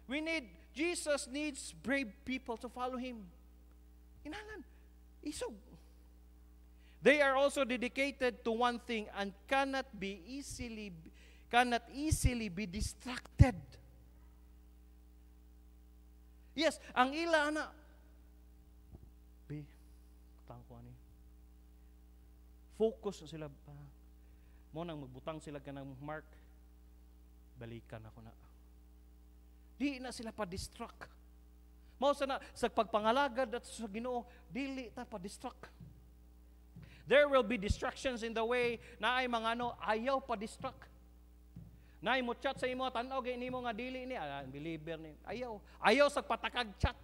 We need, Jesus needs brave people to follow Him. Inalan, isog. They are also dedicated to one thing and cannot be easily, cannot easily be distracted. Yes, ang ila na. B. tangko ani. Focus na sila. Ah, mo nang magbutang sila kanang mark. Balikan ako na. Di na sila pa-distract. Mao na sa pagpangalagad at sa Ginoo, dili ta pa-distract. There will be distractions in the way na ay mga ano, ayaw pa-distract. Na imo chat sa imo tanaw aw gay nimo nga dili ni ah, believer ni. Ayaw, ayaw sa patakag chat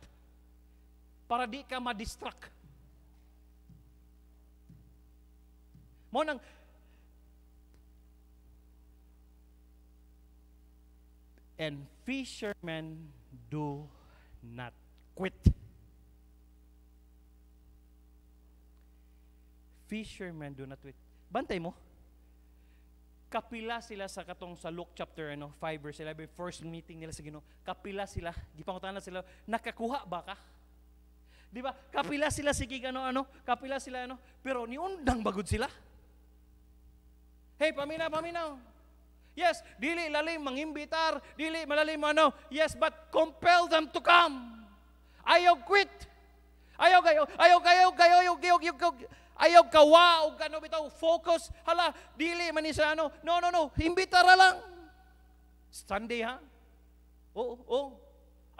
para di ka ma-distract. Mo nang and fishermen do not quit. Fishermen do not quit. Bantay mo kapila sila sa katong sa Luke chapter ano 5 verse 11 first meeting nila sa Ginoo kapila sila gipangutan sila nakakuha ba ka di ba kapila sila sige ano ano kapila sila ano pero niundang bagod sila hey paminaw paminaw yes dili lalim mangimbitar dili malalim mo ano yes but compel them to come ayaw quit ayaw kayo ayaw kayo kayo yung yung yung Ayaw kawa o gano bitaw focus. Hala, dili man sa ano. No, no, no. Imbita ra lang. Sunday ha? Oo, oh.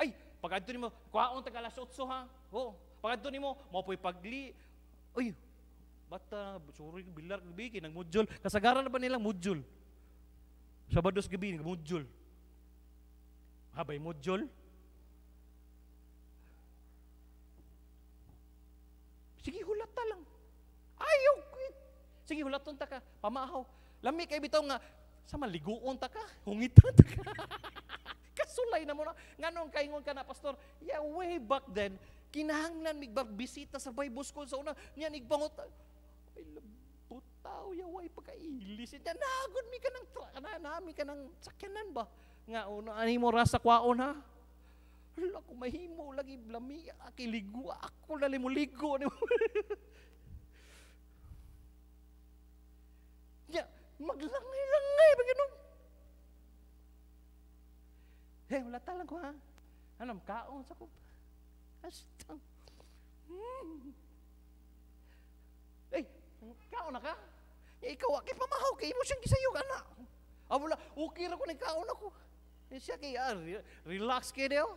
Ay, pagadto nimo, kwaon taga alas 8 ha? Oo. Pag adto nimo, mapoy pagli. oy bata, suri bilar gabi, kinang mudjol. Kasagaran na ba nilang mudjol? Sabados gabi, mudjol. Habay mudjol? Sige, ta lang. Ayaw ko. Eh. Sige, hulaton ta ka. Pamahaw. Lami kay bitaw nga, sa maliguon ta ka. Hungitan ta ka. Kasulay na mo na. Nganong kaingon ka na, pastor? Yeah, way back then, kinahanglan bisita sa Bible school sa una. Niyan, igbangot. Ay, labot tao, yaway pagkailis. Nanagod mi ka ng, nanami ka ng sakyanan ba? Nga, una, ani mo rasa kwaon ha? Wala ko mahimo, lagi blami, akiligo, ako lalimuligo. Yeah, maglangay-langay ba ganun? Eh, wala talaga ha. Anong kaon sa ko? Astang. Hmm. Eh, kaon na ka? Ya, eh, ikaw, kay pamahaw, kay mo siyang gisayo ka na. Ah, wala, okay ra ko ni kaon ako. Eh, siya kay, ah, relax kay daw.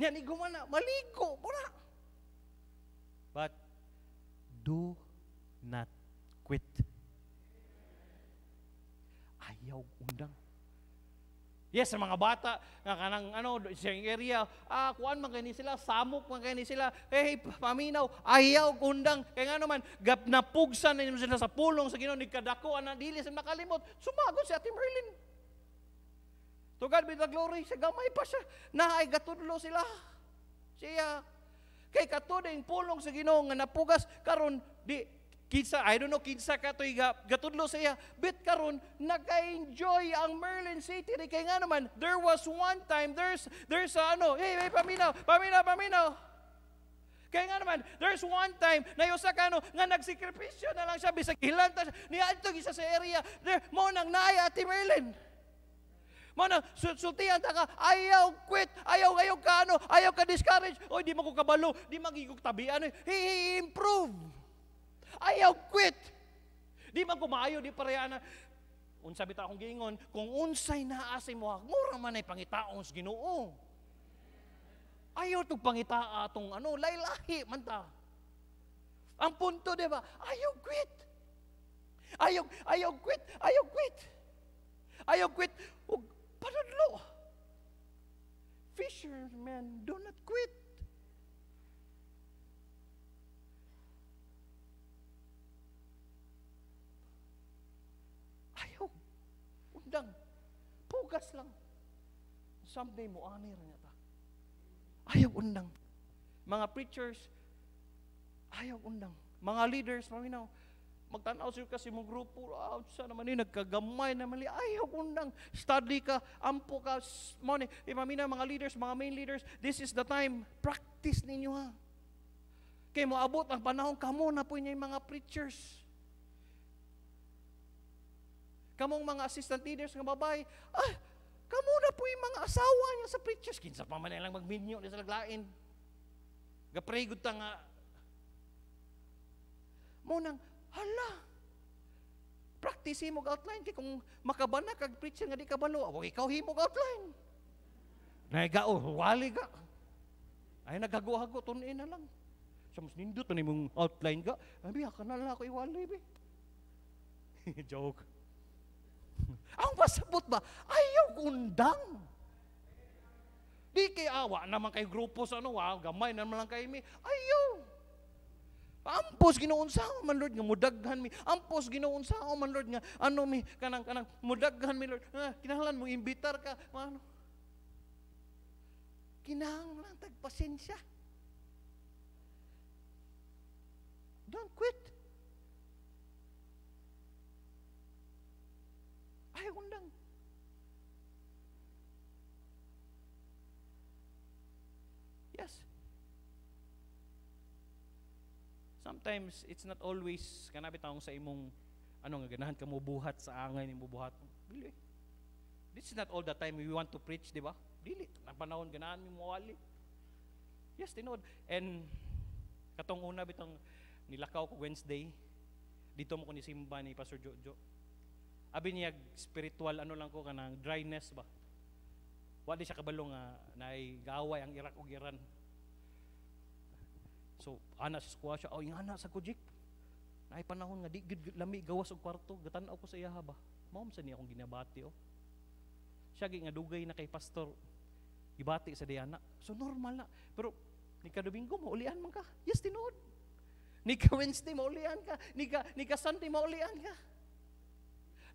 Niyan, igumana, maligo, pura do not quit. Ayaw undang. Yes, sa mga bata, nga kanang ano, sa area, ah, kuan man kani sila, samok man kani sila, eh, hey, paminaw, ayaw, undang. kaya nga naman, gap na pugsan na sila sa pulong, sa ginoon, nagkadakuan na dili, sa makalimot, sumagot si Ate Merlin. To God be the glory, sa gamay pa siya, na ay gatudlo sila. Siya, Kay kato na yung pulong sa Ginoo nga napugas karon di kinsa I don't know kinsa ka to iga gatudlo sa iya bit karon naka-enjoy ang Merlin City ni kay nga naman there was one time there's there's a, ano hey hey paminaw paminaw paminaw kaya nga naman, there's one time na yung sa kano nga nagsikripisyo na lang siya bisag hilanta niya adto gisa sa area there mo nang naay ati Merlin. Mana, sultian ta ka, ayaw quit, ayaw ayaw ka ano, ayaw ka discourage, o di mo kabalo, di magigog tabi, ano, eh. improve Ayaw quit. Di man kumayo, di parehana. Unsa bita akong giingon, kung unsay naa sa imo, mura man ay pangitaon sa Ginoo. Ayaw tog pangitaa atong ano, laylahi man ta. Ang punto, di ba? Ayaw quit. Ayaw, ayaw quit. Ayaw quit. Ayaw quit. Panadlo, fishermen do not quit. Ayaw. Undang. Pugas lang. Someday mo anir niya ta. Ayaw undang. Mga preachers, ayaw undang. Mga leaders, maminaw, magtanaw sa'yo kasi mong grupo, ah, sa naman ni, nagkagamay na mali, ayaw ko nang study ka, ampo ka, money, eh, imamina mga leaders, mga main leaders, this is the time, practice ninyo ha. Kay abot ang panahon, kamo na po niya yung mga preachers. Kamong mga assistant leaders, ng babay, ah, kamo na po yung mga asawa niya sa preachers. Kinsa pa man lang magminyo, di sa laglain. Gapray, good ta nga, Munang, Hala! Practice himog outline. kay kung makabana kag preacher nga di kabalo, awag ikaw himog outline. Naigao, wali ka. Ay, nagaguhago, tunin na lang. Sa mas nindot, na mong outline ka? Abi, haka na lang ako iwalay, be. Joke. Ang pasabot ba? Ayaw undang. Di kay awa naman kay grupo sa ano, wow, gamay naman lang kay mi. Ayaw. Ampos ginuunsa ako man Lord nga mudaghan mi. Ampos ginuunsa ako man Lord nga ano mi kanang kanang mudaghan mi Lord. Ah, kinahanglan mo imbitar ka ano. Kinahanglan tagpasensya. Don't quit. Ayaw lang. Yes. sometimes it's not always kanabi taong sa imong ano nga ganahan ka mubuhat sa angay ni mubuhat. Dili. This is not all the time we want to preach, di ba? Dili. Nang panahon ganahan mi mawali. Yes, tinod. And katong una bitong nilakaw ko Wednesday dito mo ko ni simba ni Pastor Jojo. Abi niya spiritual ano lang ko kanang dryness ba. Wa di siya kabalo nga naay gaway ang Iraq ug Iran So, ana si Squasha, oh, yung ana sa kujik. Naay panahon nga, di gud lami gawas og kwarto, gatanaw ko sa iya haba. Maom sa niya akong ginabati, oh. Siya nga dugay na kay pastor, ibati sa dayana. So, normal na. Pero, ni kadubinggo, maulian man ka. Yes, tinuod. Ni ka Wednesday, maulian ka. Ni ka, ni ka Sunday, maulian ka.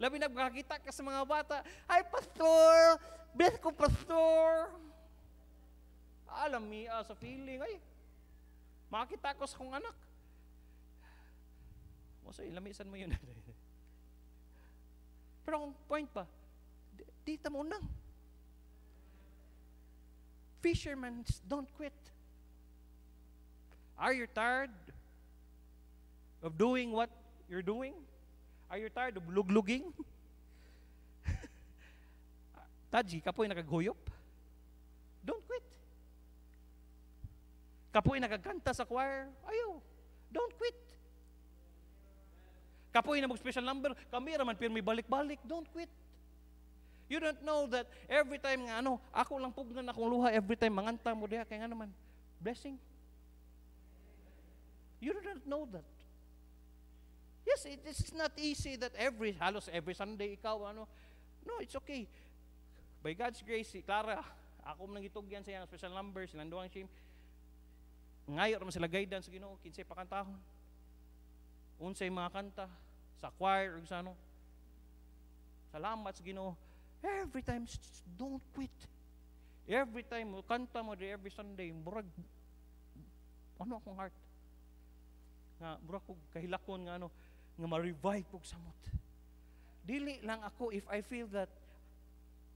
Labi na makakita ka sa mga bata, Ay, pastor! Bless ko, pastor! Alam niya ah, sa feeling, ay, Makakita ko sa kong anak. Moso, ilamisan eh, mo yun. Pero kung point pa, dita mo unang. Fishermen don't quit. Are you tired of doing what you're doing? Are you tired of lugluging? Taji, kapoy nakaguyop? Don't quit. Kapoy nagaganta sa choir, ayo, don't quit. Kapoy na mag-special number, kameraman, pero may balik-balik, don't quit. You don't know that every time nga ano, ako lang pugnan akong luha every time manganta mo diha kay nga naman, blessing. You don't know that. Yes, it is not easy that every halos every Sunday ikaw ano. No, it's okay. By God's grace, si Clara, ako nang itugyan sa iyang special number, silang duwang shame ngayon naman sila guidance Ginoo kinsay pa unsay mga kanta sa choir or sa ano salamat sa Ginoo every time don't quit every time kanta mo di every Sunday murag ano akong heart nga murag kog kahilakon nga ano nga ma-revive kog samot dili lang ako if I feel that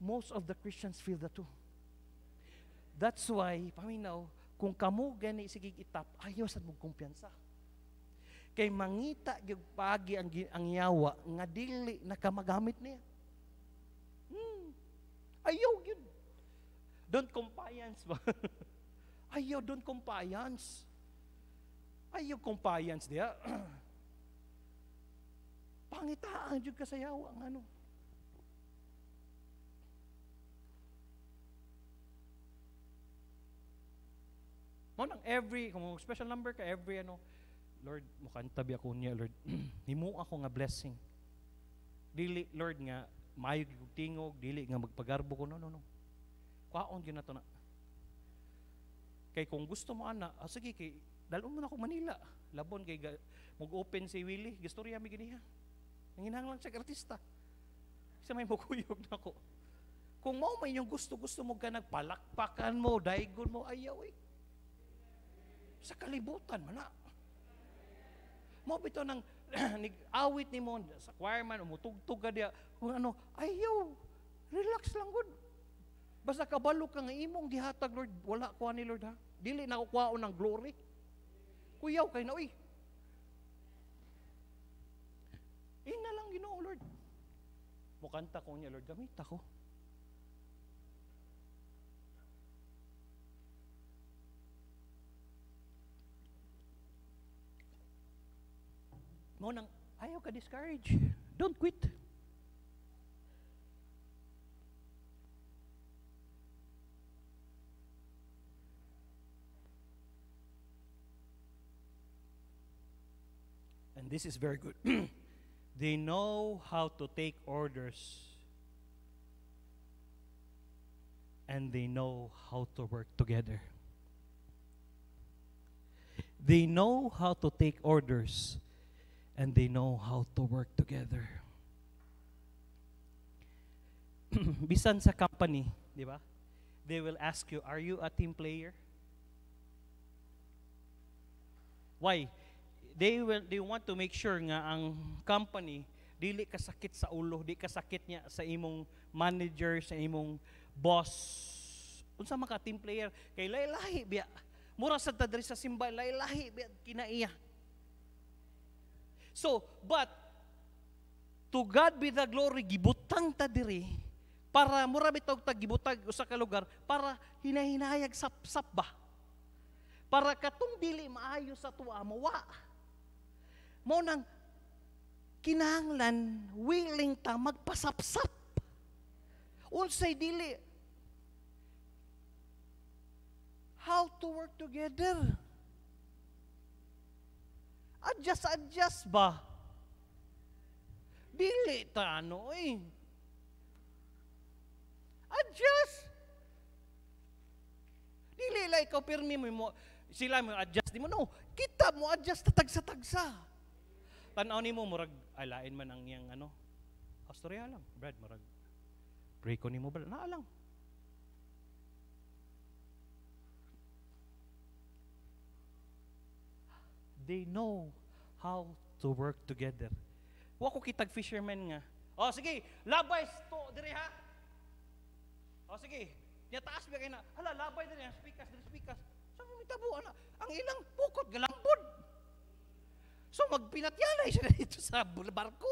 most of the Christians feel that too that's why paminaw kung kamu gani itap, ayaw sa mong kumpiyansa. Kay mangita yung pagi ang, ang yawa, nga dili nakamagamit niya. Hmm. Ayaw yun. Don't compliance ba? ayaw, don't compliance. Ayaw compliance diya. Pangitaan yun kasayawa ang ano. Mo nang every kung special number ka every ano Lord mukhang tabi ako niya Lord himo ako nga blessing. Dili Lord nga mayo gyud tingog dili nga magpagarbo ko no no no. Kwaon gyud nato na. Kay kung gusto mo ana, ah, sige kay dalon mo na ako Manila. Labon kay mag-open si Willie, gusto gistorya mi giniha. Nanginahanglan siya artista. Isa may mukuyog na ako. Kung mao may yung gusto, gusto mo ka nagpalakpakan mo, daigon mo, ayaw eh. Sa kalibutan, wala. Mo bito nang nag-awit ni mo sa choir man, umutugtog ka diya, kung ano, ayo relax lang gud. Basta kabalo ka nga imong gihatag, Lord, wala ko ni Lord ha. Dili na kukuha ng glory. Kuyaw kay na, uy. Ina lang ginoo, Lord. Mukanta ko niya, Lord, gamit ako. mo nang ayaw ka discourage. Don't quit. And this is very good. they know how to take orders and they know how to work together. They know how to take orders and they know how to work together. Bisan sa company, di ba? They will ask you, are you a team player? Why? They will they want to make sure nga ang company dili kasakit sa ulo, di kasakit niya sa imong manager, sa imong boss. Unsa man ka team player kay lahi-lahi biya. Mura sa tadri sa simba lahi-lahi biya kinaiya. So, but, to God be the glory, gibutang ta diri, para mura og ta gibutag usa ka lugar para hinahinayag sapsap ba para katong dili maayo sa tuwa mawa mo nang kinahanglan willing ta magpasapsap unsay dili how to work together Adjust-adjust ba? Dili ta ano eh. Adjust. Dili la ikaw pirmi mo, sila mo adjust di mo. No, kita mo adjust ta tagsa-tagsa. Tanaw nimo murag alain man ang yang ano. Astorya lang, Brad murag. Pray ko nimo, Brad. Naa lang. they know how to work together. Wa ko kitag fisherman nga. O oh, sige, labay to diri ha. O oh, sige, niya taas ba kayo na, hala, labay diri, spikas, diri spikas. Sa so, mitabo, ana, ang ilang pukot, galambod. So magpinatyanay siya dito sa barko.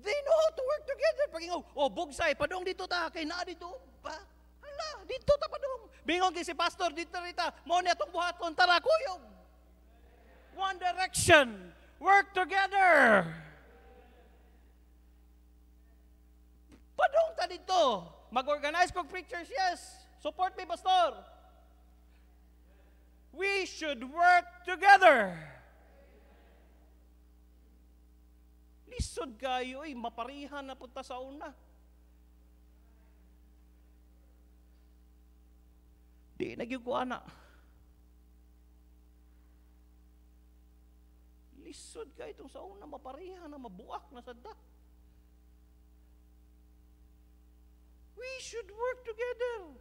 They know how to work together. Pag ingaw, oh, bugsay, padong dito ta, kay na dito, oh, ba? Hala, dito ta padong. Bingon kay si pastor, dito rita, mo na itong buhaton, tara, kuyog one direction. Work together. Padung ta dito. Mag-organize kong preachers, yes. Support me, pastor. We should work together. Lisod kayo, eh. Maparihan na punta sa una. Di, nagyukuha na. lisod ka itong sa una, mapareha na mabuak na sadda. We should work together.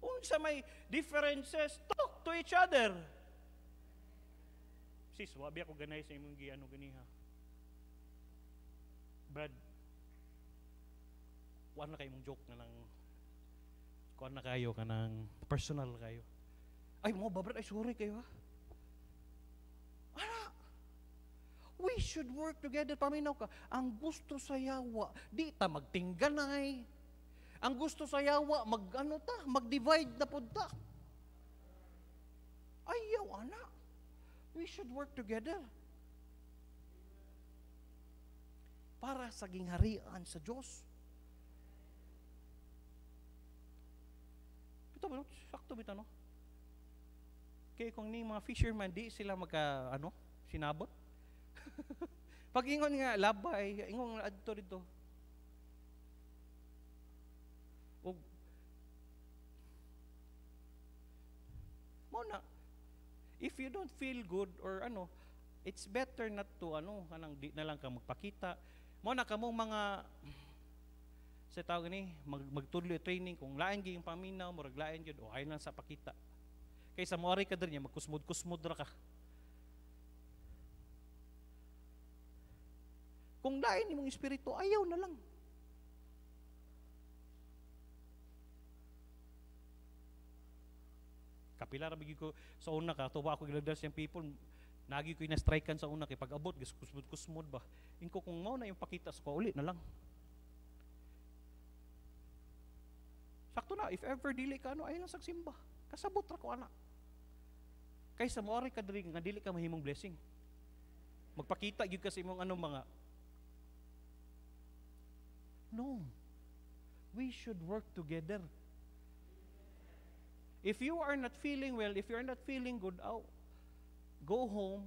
Unsa may differences, talk to each other. Sis, wabi ako ganay sa imong giano ganiha. Brad, kuan na kayo mong joke na ng kuan na kayo ka ng personal kayo. Ay, mo ba Brad? Ay, sorry kayo ha. We should work together. Paminaw ka, ang gusto sa yawa, di ta magtingganay. Ang gusto sa yawa, mag, ano ta, mag-divide na po Ayaw, ana. We should work together. Para sa gingharian sa Diyos. Ito ba, sakto ba ito, no? Kaya kung ni mga fisherman, di sila magka, ano, sinabot Pag ingon nga, labay, ingon nga adto dito. O, muna, if you don't feel good or ano, it's better not to ano, kanang di na lang ka magpakita. Muna ka mong mga sa tawag ni mag, magtudlo training kung lain gyud yung paminaw murag lain o okay lang sa pakita kaysa mo ka niya, magkusmod-kusmod ra ka Kung lain imong espiritu, ayaw na lang. Kapila ra ko sa una ka, tuwa ako gilagdas yung people, nagi ko ina-strikean sa una kay pag abot kusmod kusmod ba. Inko kung mao na yung pakita sa ko uli na lang. Sakto na if ever dili ka ano ayaw lang sa simba. Kasabot ra ko anak. Kaysa mo ka diri nga dili ka mahimong blessing. Magpakita gyud ka sa imong ano mga No. We should work together. If you are not feeling well, if you're not feeling good, oh, go home.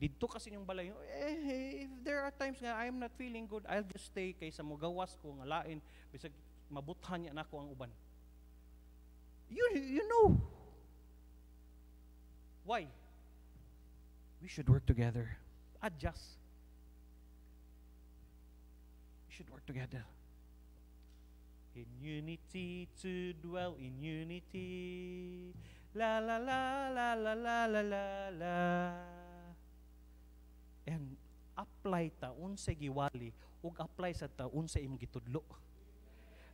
Dito kasi yung balay. Eh, eh, if there are times nga I'm not feeling good, I'll just stay kaysa magawas ko, nga lain, bisag mabuthan niya nako ang uban. You, you know. Why? We should work together. Adjust should work together. In unity to dwell in unity. La la la la la la la la la. And apply ta unsay giwali ug apply sa ta unsay imong gitudlo.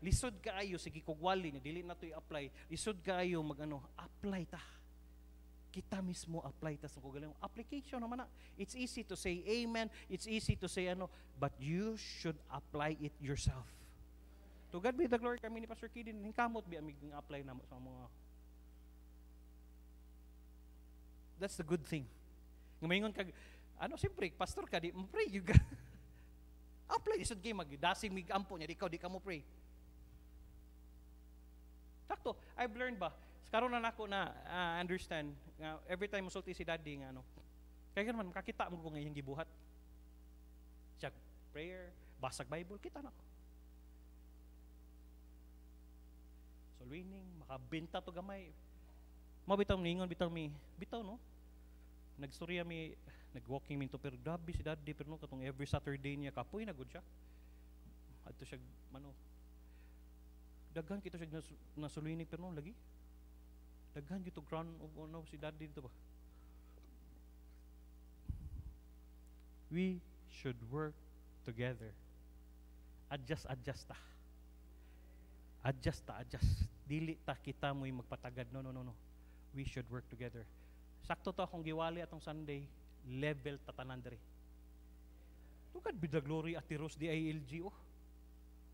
Lisod kaayo sige kog wali dili na to i-apply. Lisod kaayo magano apply ta kita mismo apply tas ang kagalingon. Application naman na. It's easy to say amen, it's easy to say ano, but you should apply it yourself. To God be the glory kami ni Pastor Kidin, hingkamot bi amig apply namo sa mga That's the good thing. Ngayon kag ano siyempre pastor ka di pray you ka. apply isod kay magdasig mig ampo nya di ka di ka mo pray. Takto, I've learned ba Karon na nako na uh, understand nga every time musulti si daddy nga ano. Kay man makakita mo ko iyang gibuhat. Siya prayer, basag Bible, kita na ko. So winning, makabenta to gamay. Mo bitaw ningon bitaw mi, bitaw no. Nagstorya mi, nagwalking mi to pero grabe si daddy pero no katong every Saturday niya kapoy na good siya. Adto siya mano. Daghan kita siya nasulinig pero no lagi daghan gyud to ground of no, si daddy dito ba we should work together adjust adjust ta adjust ta adjust dili ta kita mo'y magpatagad no no no no we should work together sakto to akong giwali atong Sunday level tatanan diri Tugad be the glory at tiros di ILG oh.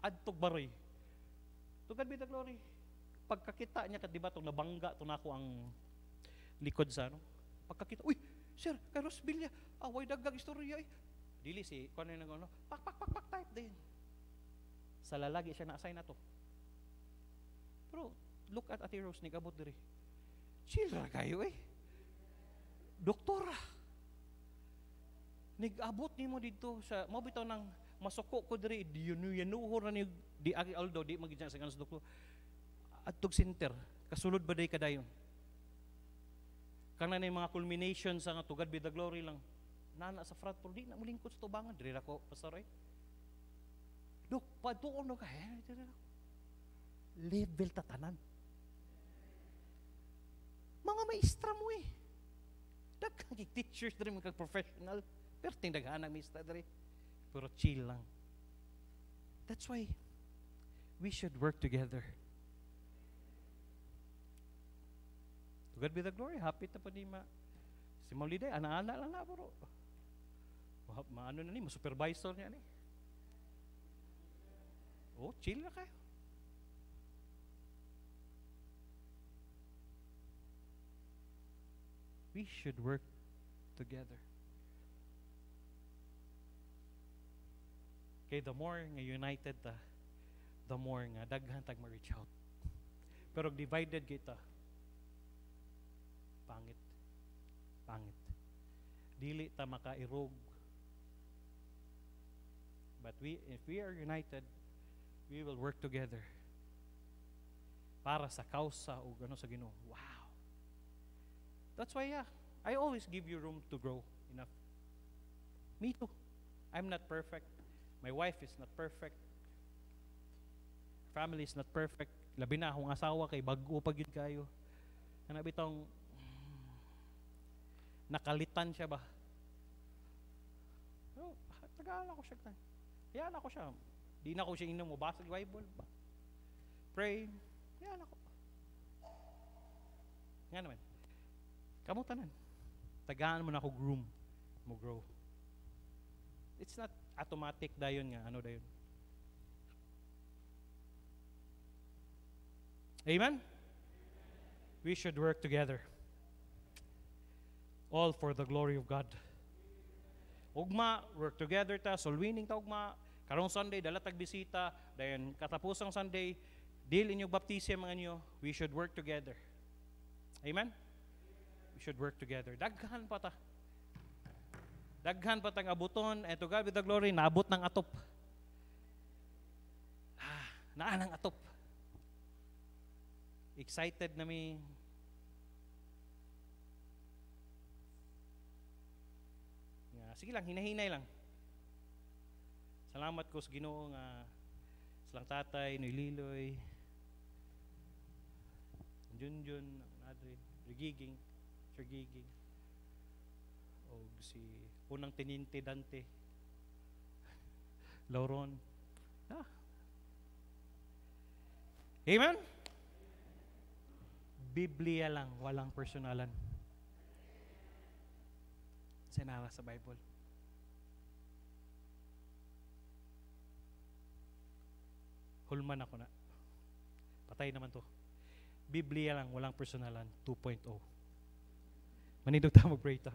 Adtog baroy. Tugad be the glory. Pagkakita niya, di ba, itong nabangga, ito na ako ang likod sa ano. Pagkakita, uy, sir, kay niya, away dagdag istorya eh. Dili si, kung ano yung ano, pak, pak, pak, pak, type din. Sa lalagi siya na-assign na to. Pero, look at Ate Rose, nagabot diri. Childra kayo eh. Doktora. Nigabot abot ni mo dito sa, mo bitaw ng masuko ko diri, di yun yun, na ni, di, although di magiging sa kanang doktor at tug center. Kasulod ba day kadayon? Kana na mga culmination sa tugad to be the glory lang. Nana sa frat pro, di na mulingkot sa tubangan. Dili ko, pastor eh. Dok, paduon ka, eh. Level tatanan. Mga maestra mo eh. Daghang teachers diri mga professional. Pero tingdaghan ang maestra diri. Pero chill lang. That's why we should work together. To God be the glory. Happy ta po ni ma. Si Maulide, anaala lang na bro. Maano na ni, ma-supervisor niya ni. Oh, chill na kayo. We should work together. Kay the more nga united ta, the more nga daghan tag ma-reach out. Pero divided kita, pangit. Pangit. Dili ta makairog. But we, if we are united, we will work together para sa kausa o gano sa Ginoo. Wow. That's why yeah, I always give you room to grow enough. Me too. I'm not perfect. My wife is not perfect. Family is not perfect. Labi na akong asawa kay bago pa gyud kayo. Ana bitong Nakalitan siya ba? No, tagaan ako siya. Hayaan ako siya. Di na ako siya inom. Basag Bible ba? Pray. Hayaan ako. Nga naman. Kamutanan. Tagaan mo na ako groom. Mo grow. It's not automatic dayon nga. Ano dayon? Amen? We should work together all for the glory of God. Ugma, we're together ta, solwining ta ugma, karong Sunday, dala tag bisita, then katapusang Sunday, deal inyo baptism ang inyo, we should work together. Amen? We should work together. Daghan pa ta. Daghan pa tang abuton. Eto God with the glory, naabot ng atop. Ah, naan ng atop. Excited na mi sige lang, hinahinay lang. Salamat ko sa Ginoo nga sa lang tatay, ni Liloy, Junjun, Adri, Rigiging, Sir Giging, o si Unang Tininte Dante, Lauron. Ah. Amen? Biblia lang, walang personalan. Sinara sa Bible. Kulman ako na. Patay naman to. Biblia lang, walang personalan, 2.0. Manindog tayo mag-pray ta.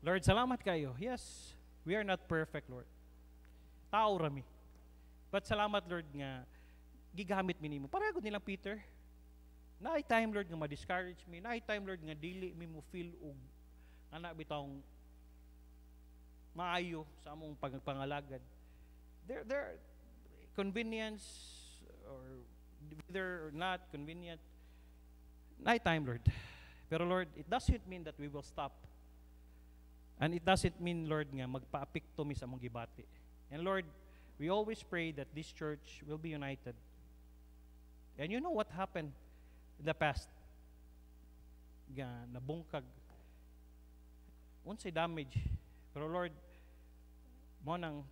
Lord, salamat kayo. Yes, we are not perfect, Lord. Tao rami. But salamat, Lord, nga gigamit mi nimo. Para gud nilang Peter. Night time Lord nga ma-discourage mi, Night time Lord nga dili mi mo feel og ana bitawng maayo sa among pagpangalagad. There there convenience or whether or not convenient, night time, Lord. Pero Lord, it doesn't mean that we will stop. And it doesn't mean, Lord, nga magpa-apikto mi sa mong gibati. And Lord, we always pray that this church will be united. And you know what happened in the past? Nga nabungkag. Unsay damage. Pero Lord, mo nang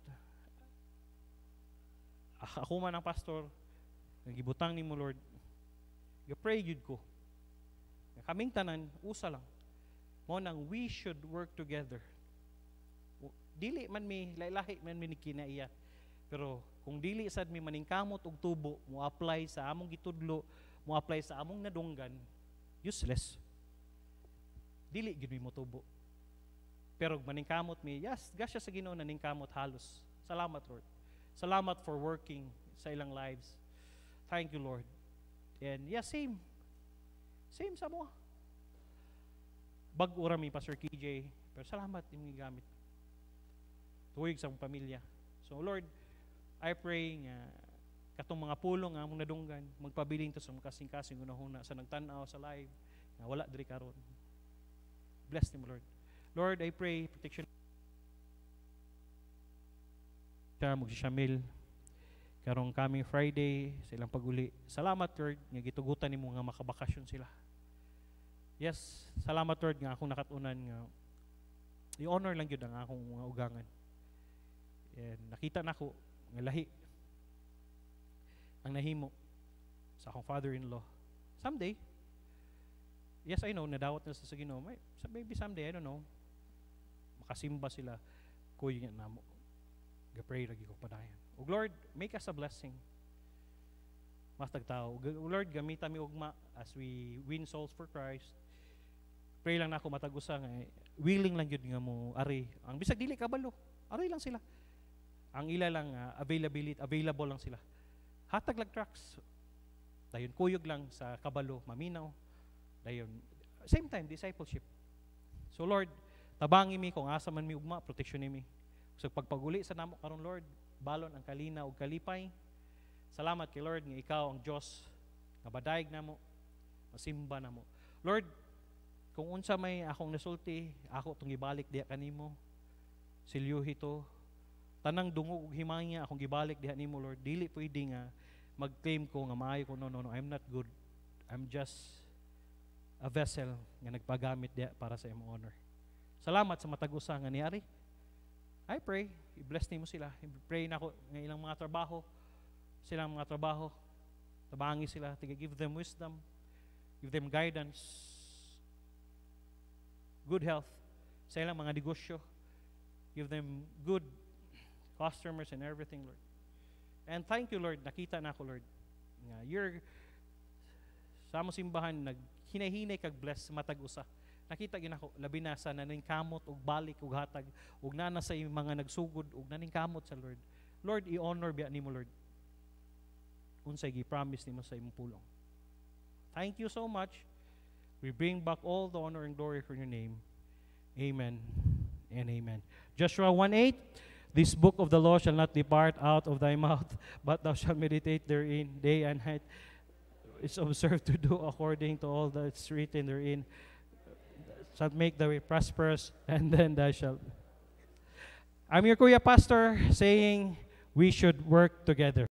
ako man ang pastor, nagibutang ni mo Lord, gapray yun ko. Nga kaming tanan, usa lang. Mo nang we should work together. Dili man mi, lahi man mi ni kinaiya. Pero kung dili sad mi maningkamot og tubo, mo apply sa among gitudlo, mo apply sa among nadunggan, useless. Dili gid mo tubo. Pero maningkamot mi, yes, gasya sa Ginoo naningkamot halos. Salamat Lord. Salamat for working sa ilang lives. Thank you, Lord. And yeah, same. Same sa mo. Bag-ura mi, Pastor KJ. Pero salamat yung gamit. Tuwig sa pamilya. So, Lord, I pray nga katong mga pulong nga mong nadunggan, magpabiling to sa kasing-kasing unahuna sa nagtanaw sa live, nga wala diri karon. Bless them, Lord. Lord, I pray protection Rita, mo si Shamil. Karong coming Friday, sa ilang paguli. Salamat, Lord, nga gitugutan nimo nga makabakasyon sila. Yes, salamat, Lord, nga akong nakatunan nga i-honor lang gyud ang akong mga ugangan. And nakita na nga lahi, ang nahimo sa akong father-in-law. Someday, yes, I know, nadawat na sa Ginoo. May, maybe someday, I don't know, makasimba sila, kuya niya namo. Gapray lagi ko padayon. O Lord, make us a blessing. Mas tagtao. O Lord, gamita mi ugma as we win souls for Christ. Pray lang na ako matagusa nga willing lang yun nga mo ari. Ang bisag dili kabalo, ari lang sila. Ang ila lang uh, availability, available lang sila. Hatag lag tracks. Dayon kuyog lang sa kabalo, maminaw. Dayon same time discipleship. So Lord, tabangi mi kung asa man mi ugma, protection ni mi. So pagpaguli sa namo karon Lord, balon ang kalina ug kalipay. Salamat kay Lord nga ikaw ang Dios nga badayeg namo, masimba namo. Lord, kung unsa may akong nasulti, ako tong gibalik diha kanimo. Silyuhi to. Tanang dungog ug himaya akong gibalik diha nimo Lord. Dili pwede nga mag-claim ko nga maayo ko no, no, no, I'm not good. I'm just a vessel nga nagpagamit diha para sa imong honor. Salamat sa matag-usa nga niari. I pray, i-bless name sila. I-pray na ako ng ilang mga trabaho, silang mga trabaho. Tabangi sila, tiga give them wisdom, give them guidance, good health sa ilang mga negosyo. Give them good customers and everything, Lord. And thank you, Lord. Nakita na ako, Lord. Nga, you're sa mo simbahan, naghinay-hinay kag bless matag-usa nakita yun ako, labi na sa naning kamot, ug balik, ug hatag, ug nana sa mga nagsugod, ug naning kamot sa Lord. Lord, i-honor biya nimo Lord. Unsay gi-promise nimo sa imong pulong. Thank you so much. We bring back all the honor and glory for your name. Amen and amen. Joshua 1.8 This book of the law shall not depart out of thy mouth, but thou shalt meditate therein day and night. It's observed to do according to all that's written therein shalt make the way prosperous, and then thou shalt. I'm your Kuya Pastor saying we should work together.